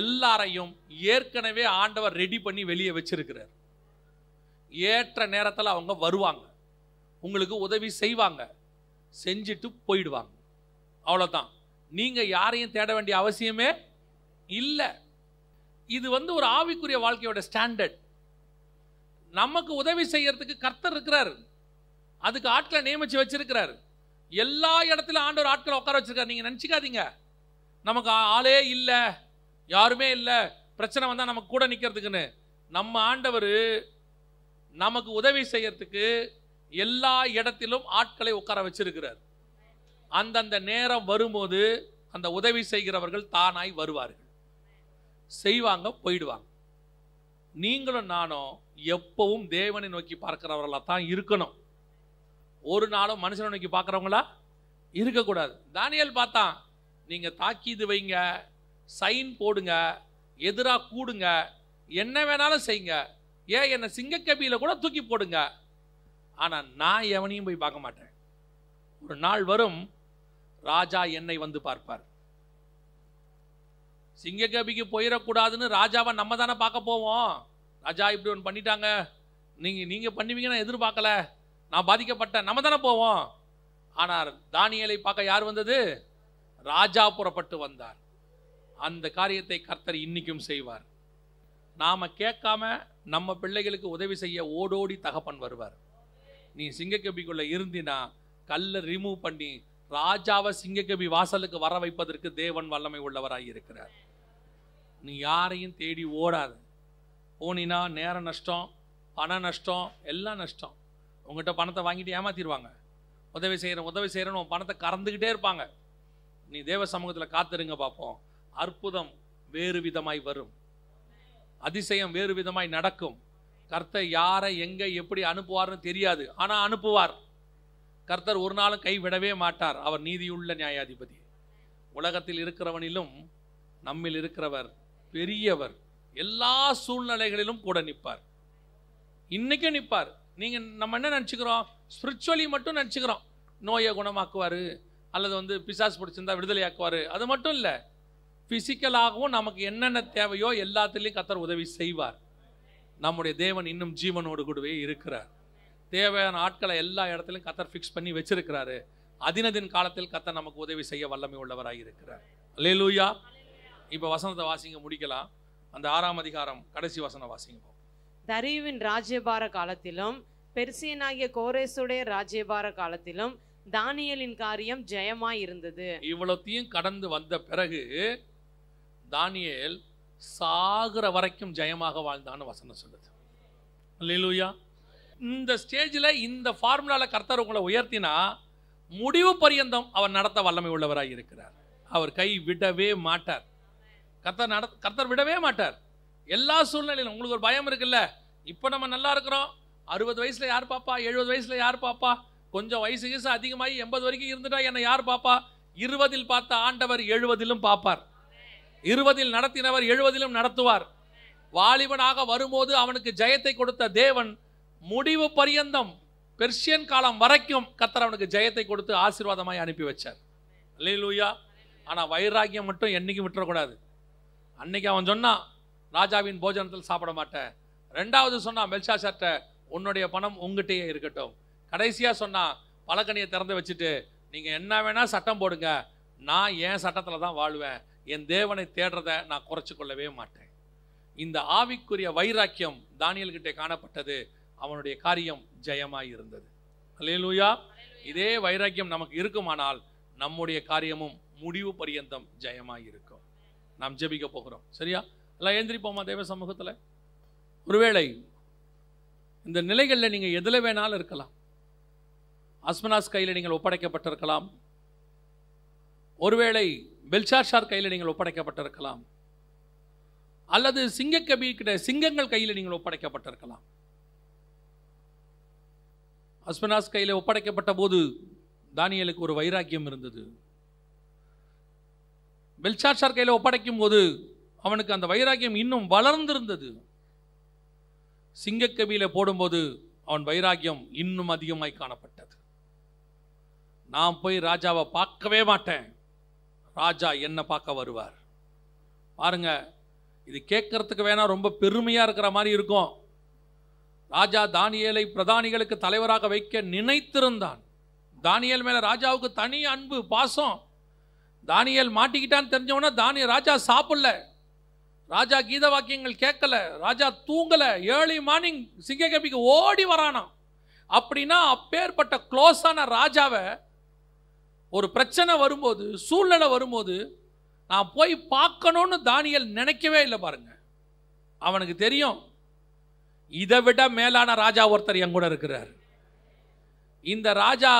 எல்லாரையும் ஏற்கனவே ஆண்டவர் ரெடி பண்ணி வெளியே வச்சிருக்கிறார் ஏற்ற நேரத்தில் அவங்க வருவாங்க உங்களுக்கு உதவி செய்வாங்க செஞ்சுட்டு போயிடுவாங்க அவ்வளோதான் நீங்கள் யாரையும் தேட வேண்டிய அவசியமே இல்லை இது வந்து ஒரு ஆவிக்குரிய வாழ்க்கையோட ஸ்டாண்டர்ட் நமக்கு உதவி செய்யறதுக்கு கர்த்தர் இருக்கிறார் அதுக்கு ஆட்களை நியமித்து வச்சிருக்கிறார் எல்லா இடத்துல ஆண்டவர் ஆட்களை உட்கார வச்சிருக்காரு நீங்கள் நினச்சிக்காதீங்க நமக்கு ஆளே இல்லை யாருமே இல்லை பிரச்சனை வந்தால் நமக்கு கூட நிற்கிறதுக்குன்னு நம்ம ஆண்டவர் நமக்கு உதவி செய்யறதுக்கு எல்லா இடத்திலும் ஆட்களை உட்கார வச்சிருக்கிறார் அந்தந்த நேரம் வரும்போது அந்த உதவி செய்கிறவர்கள் தானாய் வருவார்கள் செய்வாங்க போயிடுவாங்க நீங்களும் நானும் எப்பவும் தேவனை நோக்கி பார்க்கிறவர்களாக தான் இருக்கணும் ஒரு நாளும் மனுஷனை நோக்கி பார்க்குறவங்களா இருக்கக்கூடாது தானியல் பார்த்தான் நீங்கள் தாக்கி இது வைங்க சைன் போடுங்க எதிராக கூடுங்க என்ன வேணாலும் செய்யுங்க ஏன் என்னை சிங்கக்கபியில் கூட தூக்கி போடுங்க ஆனால் நான் எவனையும் போய் பார்க்க மாட்டேன் ஒரு நாள் வரும் ராஜா என்னை வந்து பார்ப்பார் சிங்கக்கபிக்கு போயிடக்கூடாதுன்னு ராஜாவை நம்ம தானே பார்க்க போவோம் ராஜா இப்படி ஒன்று பண்ணிட்டாங்க நீங்கள் நீங்கள் பண்ணுவீங்கன்னா எதிர்பார்க்கல நான் பாதிக்கப்பட்டேன் நம்ம தானே போவோம் ஆனால் தானியலை பார்க்க யார் வந்தது ராஜா புறப்பட்டு வந்தார் அந்த காரியத்தை கர்த்தர் இன்றைக்கும் செய்வார் நாம் கேட்காம நம்ம பிள்ளைகளுக்கு உதவி செய்ய ஓடோடி தகப்பன் வருவார் நீ சிங்கக்கபிக்குள்ளே இருந்தினா கல்லை ரிமூவ் பண்ணி ராஜாவை சிங்கக்கபி வாசலுக்கு வர வைப்பதற்கு தேவன் வல்லமை உள்ளவராக இருக்கிறார் நீ யாரையும் தேடி ஓடாத போனினா நேர நஷ்டம் பண நஷ்டம் எல்லாம் நஷ்டம் உங்கள்கிட்ட பணத்தை வாங்கிட்டு ஏமாத்திடுவாங்க உதவி செய்கிறேன் உதவி செய்கிறேன்னு பணத்தை கறந்துக்கிட்டே இருப்பாங்க நீ தேவ சமூகத்தில் காத்திருங்க பார்ப்போம் அற்புதம் வேறு விதமாய் வரும் அதிசயம் வேறு விதமாய் நடக்கும் கர்த்தர் யாரை எங்கே எப்படி அனுப்புவார்னு தெரியாது ஆனால் அனுப்புவார் கர்த்தர் ஒரு நாளும் கைவிடவே மாட்டார் அவர் நீதியுள்ள நியாயாதிபதி உலகத்தில் இருக்கிறவனிலும் நம்மில் இருக்கிறவர் பெரியவர் எல்லா சூழ்நிலைகளிலும் கூட நிற்பார் இன்றைக்கும் நிற்பார் நீங்கள் நம்ம என்ன நினச்சிக்கிறோம் ஸ்பிரிச்சுவலி மட்டும் நினச்சிக்கிறோம் நோயை குணமாக்குவார் அல்லது வந்து பிசாஸ் பிடிச்சிருந்தா விடுதலையாக்குவார் அது மட்டும் இல்லை ஃபிசிக்கலாகவும் நமக்கு என்னென்ன தேவையோ எல்லாத்துலேயும் கத்தர் உதவி செய்வார் நம்முடைய தேவன் இன்னும் ஜீவனோடு கூடவே இருக்கிறார் தேவையான ஆட்களை எல்லா இடத்துலையும் கத்தர் ஃபிக்ஸ் பண்ணி வச்சிருக்கிறாரு அதினதின் காலத்தில் கத்தர் நமக்கு உதவி செய்ய வல்லமை உள்ளவராக இருக்கிறார் லேலூயா இப்போ வசனத்தை வாசிங்க முடிக்கலாம் அந்த ஆறாம் அதிகாரம் கடைசி வசனம் வாசிங்க தரியுவின் ராஜ்யபார காலத்திலும் பெர்சியனாகிய கோரேசுடைய ராஜ்யபார காலத்திலும் தானியலின் காரியம் ஜெயமாய் இருந்தது இவ்வளத்தையும் கடந்து வந்த பிறகு தானியல் சாகிற வரைக்கும் ஜெயமாக வாழ்ந்தான்னு வசனம் சொல்லுது லீலூயா இந்த ஸ்டேஜில் இந்த ஃபார்முலாவில் கர்த்தர் உங்களை உயர்த்தினா முடிவு பரியந்தம் அவர் நடத்த வல்லமை உள்ளவராக இருக்கிறார் அவர் கை விடவே மாட்டார் கர்த்தர் நட கர்த்தர் விடவே மாட்டார் எல்லா சூழ்நிலையிலும் உங்களுக்கு ஒரு பயம் இருக்குல்ல இப்போ நம்ம நல்லா இருக்கிறோம் அறுபது வயசில் யார் பாப்பா எழுபது வயசில் யார் பாப்பா கொஞ்சம் வயசு வயசு அதிகமாகி எண்பது வரைக்கும் இருந்துட்டா என்னை யார் பாப்பா இருபதில் பார்த்த ஆண்டவர் எழுபதிலும் பார்ப்பார் இருபதில் நடத்தினவர் எழுபதிலும் நடத்துவார் வாலிபனாக வரும்போது அவனுக்கு ஜெயத்தை கொடுத்த தேவன் முடிவு பரியந்தம் பெர்ஷியன் காலம் வரைக்கும் கத்தர் அவனுக்கு ஜெயத்தை கொடுத்து ஆசீர்வாதமாய் அனுப்பி வச்சார் லூயா ஆனால் வைராகியம் மட்டும் என்றைக்கும் விட்டுறக்கூடாது அன்னைக்கு அவன் சொன்னான் ராஜாவின் போஜனத்தில் சாப்பிட மாட்டேன் ரெண்டாவது சொன்னான் மெல்ஷாசார்ட்ட உன்னுடைய பணம் உங்ககிட்டயே இருக்கட்டும் கடைசியாக சொன்னான் பழக்கணியை திறந்து வச்சுட்டு நீங்கள் என்ன வேணால் சட்டம் போடுங்க நான் என் சட்டத்தில் தான் வாழ்வேன் என் தேவனை தேடுறத நான் குறைச்சி கொள்ளவே மாட்டேன் இந்த ஆவிக்குரிய வைராக்கியம் தானியல்கிட்டே காணப்பட்டது அவனுடைய காரியம் ஜெயமாய் இருந்தது அலையலூயா இதே வைராக்கியம் நமக்கு இருக்குமானால் நம்முடைய காரியமும் முடிவு பரியந்தம் ஜெயமாய் இருக்கும் நாம் ஜெபிக்க போகிறோம் சரியா எல்லாம் ஏந்திரிப்போமா தேவ சமூகத்தில் ஒருவேளை இந்த நிலைகளில் நீங்கள் எதில் வேணாலும் இருக்கலாம் அஸ்மனாஸ் கையில் நீங்கள் ஒப்படைக்கப்பட்டிருக்கலாம் ஒருவேளை பெல்ஷாஷார் கையில் நீங்கள் ஒப்படைக்கப்பட்டிருக்கலாம் அல்லது சிங்கக்கபி கிட்ட சிங்கங்கள் கையில் நீங்கள் ஒப்படைக்கப்பட்டிருக்கலாம் அஸ்மனாஸ் கையில் ஒப்படைக்கப்பட்ட போது தானியலுக்கு ஒரு வைராக்கியம் இருந்தது ஷார் கையில் ஒப்படைக்கும் போது அவனுக்கு அந்த வைராக்கியம் இன்னும் வளர்ந்திருந்தது சிங்கக்கபியில் போடும்போது அவன் வைராக்கியம் இன்னும் அதிகமாய் காணப்பட்டது நான் போய் ராஜாவை பார்க்கவே மாட்டேன் ராஜா என்ன பார்க்க வருவார் பாருங்க இது கேட்கறதுக்கு வேணால் ரொம்ப பெருமையாக இருக்கிற மாதிரி இருக்கும் ராஜா தானியலை பிரதானிகளுக்கு தலைவராக வைக்க நினைத்திருந்தான் தானியல் மேலே ராஜாவுக்கு தனி அன்பு பாசம் தானியல் மாட்டிக்கிட்டான்னு தெரிஞ்சவொன்னா தானிய ராஜா சாப்பிடல ராஜா கீத வாக்கியங்கள் கேட்கல ராஜா தூங்கலை ஏர்லி மார்னிங் சிங்ககபிக்கு ஓடி வரானாம் அப்படின்னா அப்பேற்பட்ட க்ளோஸான ராஜாவை ஒரு பிரச்சனை வரும்போது சூழ்நிலை வரும்போது நான் போய் பார்க்கணும்னு தானியல் நினைக்கவே இல்லை பாருங்க அவனுக்கு தெரியும் இதை விட மேலான ராஜா ஒருத்தர் என் கூட இருக்கிறார் இந்த ராஜா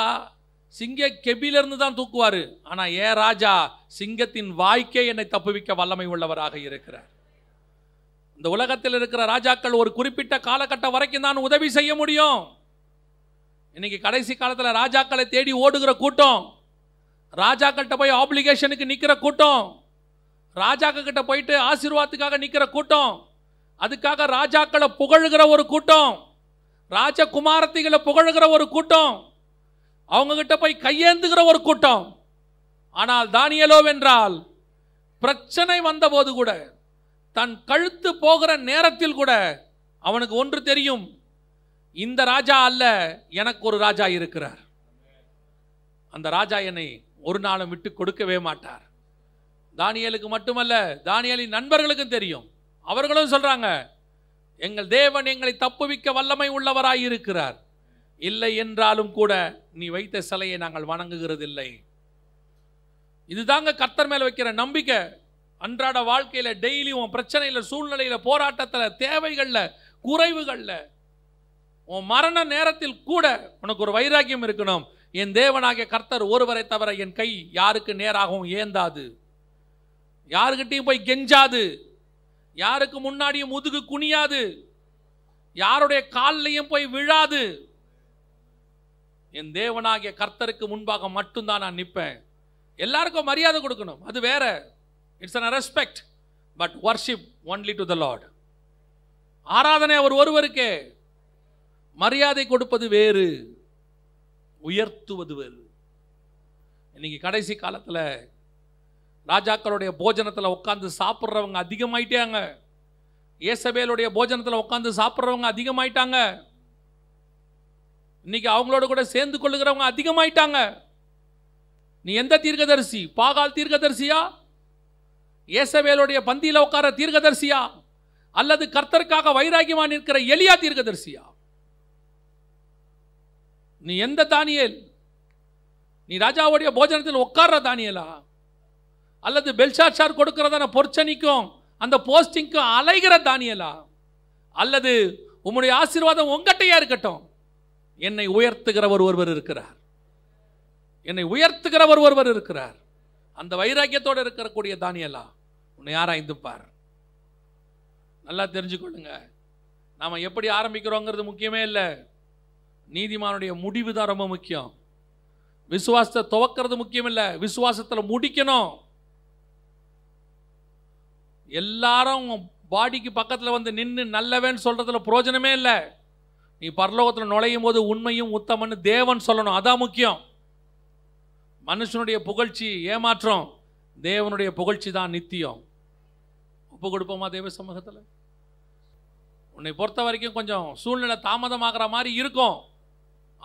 சிங்க கெபிலிருந்து தான் தூக்குவார் ஆனால் ஏ ராஜா சிங்கத்தின் வாய்க்கே என்னை தப்புவிக்க வல்லமை உள்ளவராக இருக்கிறார் இந்த உலகத்தில் இருக்கிற ராஜாக்கள் ஒரு குறிப்பிட்ட காலகட்டம் வரைக்கும் தான் உதவி செய்ய முடியும் இன்னைக்கு கடைசி காலத்தில் ராஜாக்களை தேடி ஓடுகிற கூட்டம் ராஜாக்கள்கிட்ட போய் ஆப்ளிகேஷனுக்கு நிற்கிற கூட்டம் ராஜாக்கிட்ட போயிட்டு ஆசீர்வாதத்துக்காக நிற்கிற கூட்டம் அதுக்காக ராஜாக்களை புகழுகிற ஒரு கூட்டம் ராஜகுமாரத்திகளை புகழுகிற ஒரு கூட்டம் அவங்கக்கிட்ட போய் கையேந்துகிற ஒரு கூட்டம் ஆனால் தானியலோ என்றால் பிரச்சனை வந்தபோது கூட தன் கழுத்து போகிற நேரத்தில் கூட அவனுக்கு ஒன்று தெரியும் இந்த ராஜா அல்ல எனக்கு ஒரு ராஜா இருக்கிறார் அந்த ராஜா என்னை ஒரு நாளும் விட்டு கொடுக்கவே மாட்டார் தானியலுக்கு மட்டுமல்ல தானியலின் நண்பர்களுக்கும் தெரியும் அவர்களும் சொல்கிறாங்க எங்கள் தேவன் எங்களை தப்புவிக்க வல்லமை உள்ளவராய் இருக்கிறார் இல்லை என்றாலும் கூட நீ வைத்த சிலையை நாங்கள் வணங்குகிறதில்லை இதுதாங்க கத்தர் மேல வைக்கிற நம்பிக்கை அன்றாட வாழ்க்கையில் டெய்லியும் உன் பிரச்சனையில் சூழ்நிலையில் போராட்டத்தில் தேவைகளில் குறைவுகளில் உன் மரண நேரத்தில் கூட உனக்கு ஒரு வைராக்கியம் இருக்கணும் என் தேவனாகிய கர்த்தர் ஒருவரை தவிர என் கை யாருக்கு நேராகவும் ஏந்தாது யாருக்கிட்டையும் போய் கெஞ்சாது யாருக்கு முன்னாடியும் முதுகு குனியாது யாருடைய காலிலையும் போய் விழாது என் தேவனாகிய கர்த்தருக்கு முன்பாக மட்டும்தான் நான் நிற்பேன் எல்லாருக்கும் மரியாதை கொடுக்கணும் அது வேற it's an respect but worship only to the Lord ஆராதனை அவர் ஒருவருக்கே மரியாதை கொடுப்பது வேறு உயர்த்துவது இன்னைக்கு கடைசி காலத்தில் ராஜாக்களுடைய போஜனத்தில் உட்காந்து சாப்பிட்றவங்க அதிகமாயிட்டாங்க இயேசபேலுடைய போஜனத்தில் உட்காந்து சாப்பிட்றவங்க அதிகமாயிட்டாங்க இன்னைக்கு அவங்களோட கூட சேர்ந்து கொள்ளுகிறவங்க அதிகமாயிட்டாங்க நீ எந்த தீர்க்கதரிசி பாகால் தீர்க்கதரிசியா இயேசவேலுடைய பந்தியில் உட்கார தீர்க்கதரிசியா அல்லது கர்த்தருக்காக வைராகியமாக நிற்கிற எளியா தீர்க்கதரிசியா நீ எந்த தானியல் நீ ராஜாவுடைய போஜனத்தில் உட்கார்ற தானியலா அல்லது பெல்ஷாட்ஷார் கொடுக்கிறதான பொர்ச்சனிக்கும் அந்த போஸ்டிங்க்கும் அலைகிற தானியலா அல்லது உம்முடைய ஆசீர்வாதம் உங்ககிட்டயா இருக்கட்டும் என்னை உயர்த்துகிறவர் ஒருவர் இருக்கிறார் என்னை உயர்த்துகிறவர் ஒருவர் இருக்கிறார் அந்த வைராக்கியத்தோடு இருக்கக்கூடிய தானியலா உன்னை யாராய்ந்து பார் நல்லா தெரிஞ்சுக்கொள்ளுங்க நாம் எப்படி ஆரம்பிக்கிறோங்கிறது முக்கியமே இல்லை நீதிமானுடைய முடிவு தான் ரொம்ப முக்கியம் விசுவாசத்தை துவக்கிறது முக்கியம் இல்லை விசுவாசத்தில் முடிக்கணும் எல்லாரும் பாடிக்கு பக்கத்தில் வந்து நின்று நல்லவேன்னு சொல்கிறதுல பிரயோஜனமே இல்லை நீ பரலோகத்தில் நுழையும் போது உண்மையும் உத்தமன்னு தேவன் சொல்லணும் அதான் முக்கியம் மனுஷனுடைய புகழ்ச்சி ஏமாற்றம் தேவனுடைய புகழ்ச்சி தான் நித்தியம் ஒப்பு கொடுப்போமா தேவ சமூகத்தில் உன்னை பொறுத்த வரைக்கும் கொஞ்சம் சூழ்நிலை தாமதமாகற மாதிரி இருக்கும்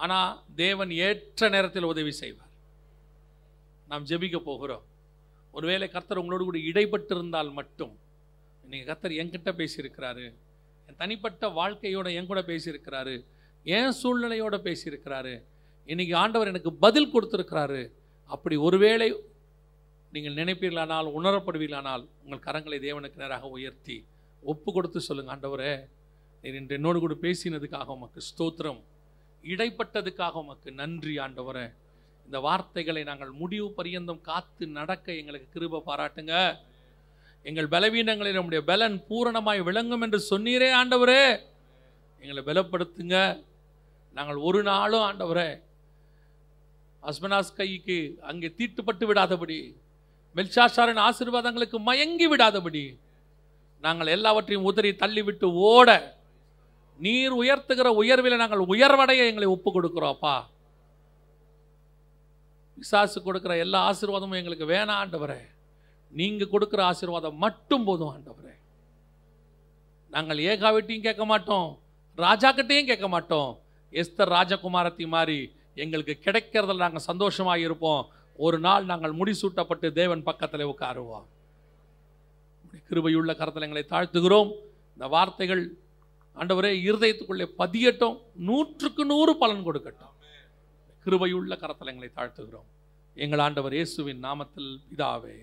ஆனால் தேவன் ஏற்ற நேரத்தில் உதவி செய்வார் நாம் ஜெபிக்க போகிறோம் ஒருவேளை கர்த்தர் உங்களோடு கூட இடைப்பட்டிருந்தால் மட்டும் இன்றைக்கி கர்த்தர் என்கிட்ட பேசியிருக்கிறாரு என் தனிப்பட்ட வாழ்க்கையோட என் கூட பேசியிருக்கிறாரு என் சூழ்நிலையோட பேசியிருக்கிறாரு இன்றைக்கி ஆண்டவர் எனக்கு பதில் கொடுத்துருக்கிறாரு அப்படி ஒருவேளை நீங்கள் நினைப்பீர்களானால் உணரப்படுவீர்களானால் உங்கள் கரங்களை தேவனுக்கு நேராக உயர்த்தி ஒப்பு கொடுத்து சொல்லுங்கள் ஆண்டவரே நீர் இன்று என்னோடு கூட பேசினதுக்காக உமக்கு ஸ்தோத்திரம் இடைப்பட்டதுக்காக உமக்கு நன்றி ஆண்டவரே இந்த வார்த்தைகளை நாங்கள் முடிவு பரியந்தம் காத்து நடக்க எங்களுக்கு கிருப பாராட்டுங்க எங்கள் பலவீனங்களில் நம்முடைய பலன் பூரணமாய் விளங்கும் என்று சொன்னீரே ஆண்டவரே எங்களை பலப்படுத்துங்க நாங்கள் ஒரு நாளும் ஆண்டவரே அஸ்மனாஸ் கைக்கு அங்கே தீட்டுப்பட்டு விடாதபடி மெல்சாஷாரின் ஆசீர்வாதங்களுக்கு மயங்கி விடாதபடி நாங்கள் எல்லாவற்றையும் உதறி தள்ளிவிட்டு ஓட நீர் உயர்த்துகிற உயர்வில் நாங்கள் உயர்வடைய எங்களை ஒப்பு கொடுக்குறோப்பா பிசாசு கொடுக்குற எல்லா ஆசீர்வாதமும் எங்களுக்கு வேணாம் ஆண்டவரே நீங்கள் கொடுக்குற ஆசீர்வாதம் மட்டும் போதும் ஆண்டவரே நாங்கள் ஏகாவிட்டையும் கேட்க மாட்டோம் கிட்டையும் கேட்க மாட்டோம் எஸ்தர் ராஜகுமாரத்தி மாதிரி எங்களுக்கு கிடைக்கிறதில் நாங்கள் சந்தோஷமாக இருப்போம் ஒரு நாள் நாங்கள் முடிசூட்டப்பட்டு தேவன் பக்கத்தில் உட்காருவோம் கிருபையுள்ள கருத்தில் எங்களை தாழ்த்துகிறோம் இந்த வார்த்தைகள் ஆண்டவரே இருதயத்துக்குள்ளே பதியட்டும் நூற்றுக்கு நூறு பலன் கொடுக்கட்டும் கிருபையுள்ள கரத்தலங்களை தாழ்த்துகிறோம் எங்கள் ஆண்டவர் இயேசுவின் நாமத்தில் இதாவே